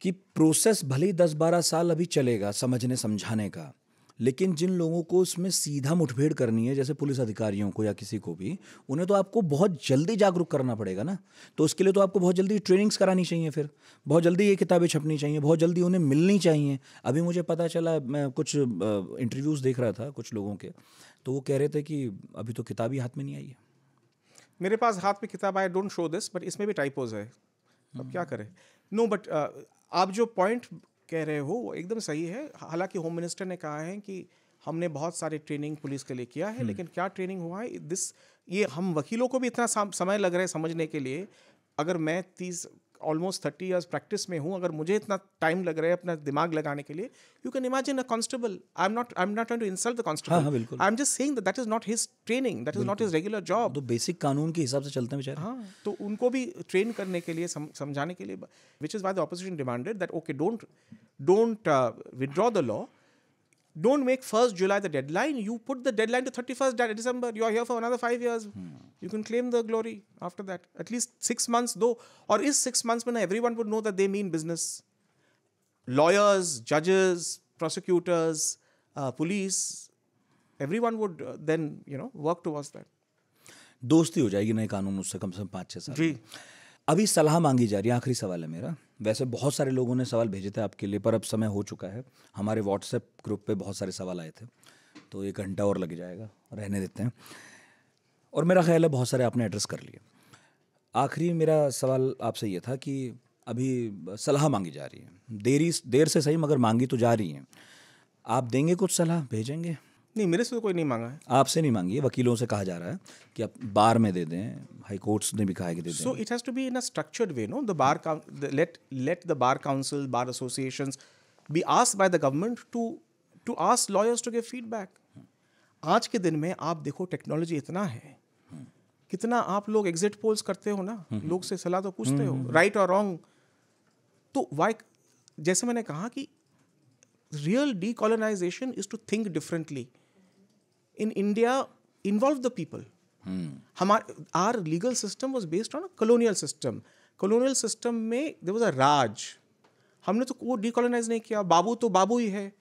कि प्रोसेस भले ही दस बारह साल अभी चलेगा समझने समझाने का लेकिन जिन लोगों को उसमें सीधा मुठभेड़ करनी है जैसे पुलिस अधिकारियों को या किसी को भी उन्हें तो आपको बहुत जल्दी जागरूक करना पड़ेगा ना तो उसके लिए तो आपको बहुत जल्दी ट्रेनिंग्स करानी चाहिए फिर बहुत जल्दी ये किताबें छपनी चाहिए बहुत जल्दी उन्हें मिलनी चाहिए अभी मुझे पता चला मैं कुछ इंटरव्यूज़ देख रहा था कुछ लोगों के तो वो कह रहे थे कि अभी तो किताब ही हाथ में नहीं आई है मेरे पास हाथ में किताब I don't show this but इसमें भी टाइपोज है अब क्या हम्म। करें नो बट आप जो पॉइंट कह रहे हो वो एकदम सही है हालांकि होम मिनिस्टर ने कहा है कि हमने बहुत सारे ट्रेनिंग पुलिस के लिए किया है हम्म। लेकिन क्या ट्रेनिंग हुआ है दिस ये हम वकीलों को भी इतना समय लग रहा है समझने के लिए अगर मैं तीस ऑलमोस्ट थर्टी ईयर्स प्रैक्टिस में हूँ अगर मुझे इतना टाइम लग रहा है अपना दिमाग लगाने के लिए you can imagine a constable I am not I am not to insult the constable I am just saying that is not his training that is not his regular job तो बेसिक कानून के हिसाब से चलते हैं हाँ तो उनको भी ट्रेन करने के लिए समझाने के लिए which is why the opposition demanded that okay don't don't withdraw the law Don't make 1st July the deadline. You put the deadline to 31st December. You are here for another five years. Hmm. You can claim the glory after that. At least six months, though. Or is six months when everyone would know that they mean business? Lawyers, judges, prosecutors, uh, police, everyone would uh, then, you know, work towards that. दोस्ती हो जाएगी नए कानून उससे कम से कम पाँच छह साल जी अभी सलाह मांगी जा रही है आखिरी सवाल है मेरा वैसे बहुत सारे लोगों ने सवाल भेजे थे आपके लिए पर अब समय हो चुका है हमारे व्हाट्सएप ग्रुप पे बहुत सारे सवाल आए थे तो एक घंटा और लग जाएगा रहने देते हैं और मेरा ख्याल है बहुत सारे आपने एड्रेस कर लिए आखिरी मेरा सवाल आपसे ये था कि अभी सलाह मांगी जा रही है देरी देर से सही मगर मांगी तो जा रही है आप देंगे कुछ सलाह भेजेंगे नहीं मेरे से तो कोई नहीं मांगा है आपसे नहीं मांगी है वकीलों से कहा जा रहा है कि आप बार में दे दें हाई कोर्ट्स ने भी कहा है कि दे दें so it has to be in a structured way no the bar let let the bar council bar association be asked by the government to to ask lawyers to give feedback आज के दिन में आप देखो टेक्नोलॉजी इतना है कितना आप लोग एग्जिट पोल्स करते हो ना हम्म। लोग से सलाह तो हम्म, पूछते हो राइट और रॉन्ग तो वाई जैसे मैंने कहा कि real decolonisation is to think differently in India involved the people. Hmm. Our, our legal system was based on a colonial system. Colonial system में there was a राज हमने तो वो डिकोलोनाइज नहीं किया बाबू तो बाबू ही है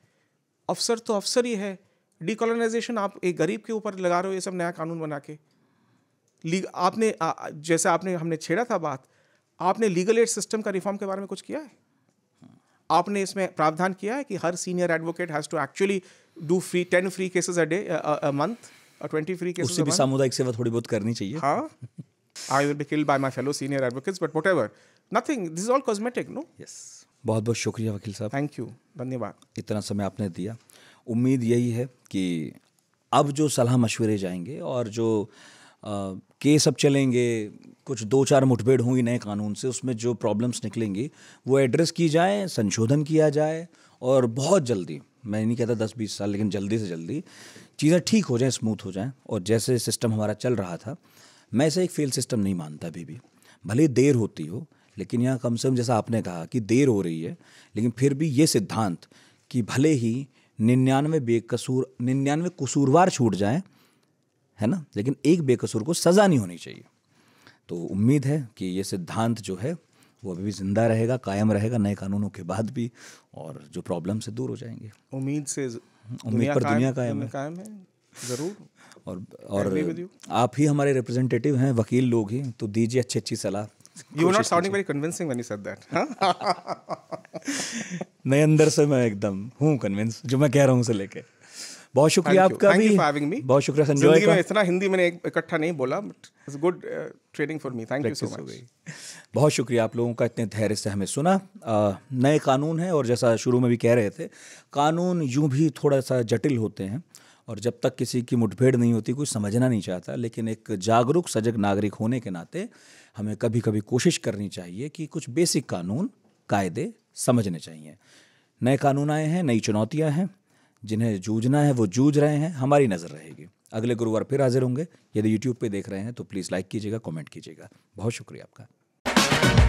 अफसर तो अफसर ही है डिकोलोनाइजेशन आप एक गरीब के ऊपर लगा रहे हो ये सब नया कानून बना के लीग आपने आ, जैसे आपने हमने छेड़ा था बात आपने लीगल एड सिस्टम का रिफॉर्म के बारे में कुछ किया है आपने इसमें प्रावधान किया है कि हर senior advocate has to actually do free ten free cases a day a month और ट्वेंटी फ्री केसेस उससे भी सामुदायिक सेवा थोड़ी बहुत करनी चाहिए हाँ I will be killed by my fellow senior advocates but whatever nothing this is all cosmetic no yes बहुत बहुत शुक्रिया वकील साहब थैंक यू धन्यवाद इतना समय आपने दिया उम्मीद यही है कि अब जो सलाह मशवरे जाएंगे और जो केस अब चलेंगे कुछ दो चार मुठभेड़ होंगी नए कानून से उसमें जो प्रॉब्लम्स निकलेंगी वो एड्रेस की जाए संशोधन किया जाए और बहुत जल्दी मैं नहीं कहता दस बीस साल लेकिन जल्दी से जल्दी चीज़ें ठीक हो जाएँ स्मूथ हो जाए और जैसे सिस्टम हमारा चल रहा था मैं इसे एक फेल सिस्टम नहीं मानता अभी भी भले देर होती हो लेकिन यहाँ कम से कम जैसा आपने कहा कि देर हो रही है लेकिन फिर भी ये सिद्धांत कि भले ही निन्यानवे बेकसूर निन्यानवे कसूरवार छूट जाए है ना लेकिन एक बेकसूर को सज़ा नहीं होनी चाहिए तो उम्मीद है कि ये सिद्धांत जो है वो अभी भी ज़िंदा रहेगा कायम रहेगा नए कानूनों के बाद भी और जो प्रॉब्लम से दूर हो जाएंगे उम्मीद से उम्मीद पर दुनिया कायम है कायम है ज़रूर और और आप ही हमारे रिप्रेजेंटेटिव हैं वकील लोग ही तो दीजिए अच्छी अच्छी सलाह you not sounding very convincing when you said that नहीं अंदर से मैं एकदम हूँ कन्विंस जो मैं कह रहा हूँ उसे लेके बहुत शुक्रिया आपका भी मी बहुत शुक्रिया संजय का इतना हिंदी मैंने इकट्ठा नहीं बोला but it's good training for me thank you so much बहुत शुक्रिया आप लोगों का इतने धैर्य से हमें सुना नए कानून हैं और जैसा शुरू में भी कह रहे थे कानून यूं भी थोड़ा सा जटिल होते हैं और जब तक किसी की मुठभेड़ नहीं होती कोई समझना नहीं चाहता लेकिन एक जागरूक सजग नागरिक होने के नाते हमें कभी कभी कोशिश करनी चाहिए कि कुछ बेसिक कानून कायदे समझने चाहिए नए कानून आए हैं नई चुनौतियाँ हैं जिन्हें जूझना है वो जूझ रहे हैं हमारी नज़र रहेगी अगले गुरुवार फिर हाजिर होंगे यदि यूट्यूब पे देख रहे हैं तो प्लीज़ लाइक कीजिएगा कमेंट कीजिएगा बहुत शुक्रिया आपका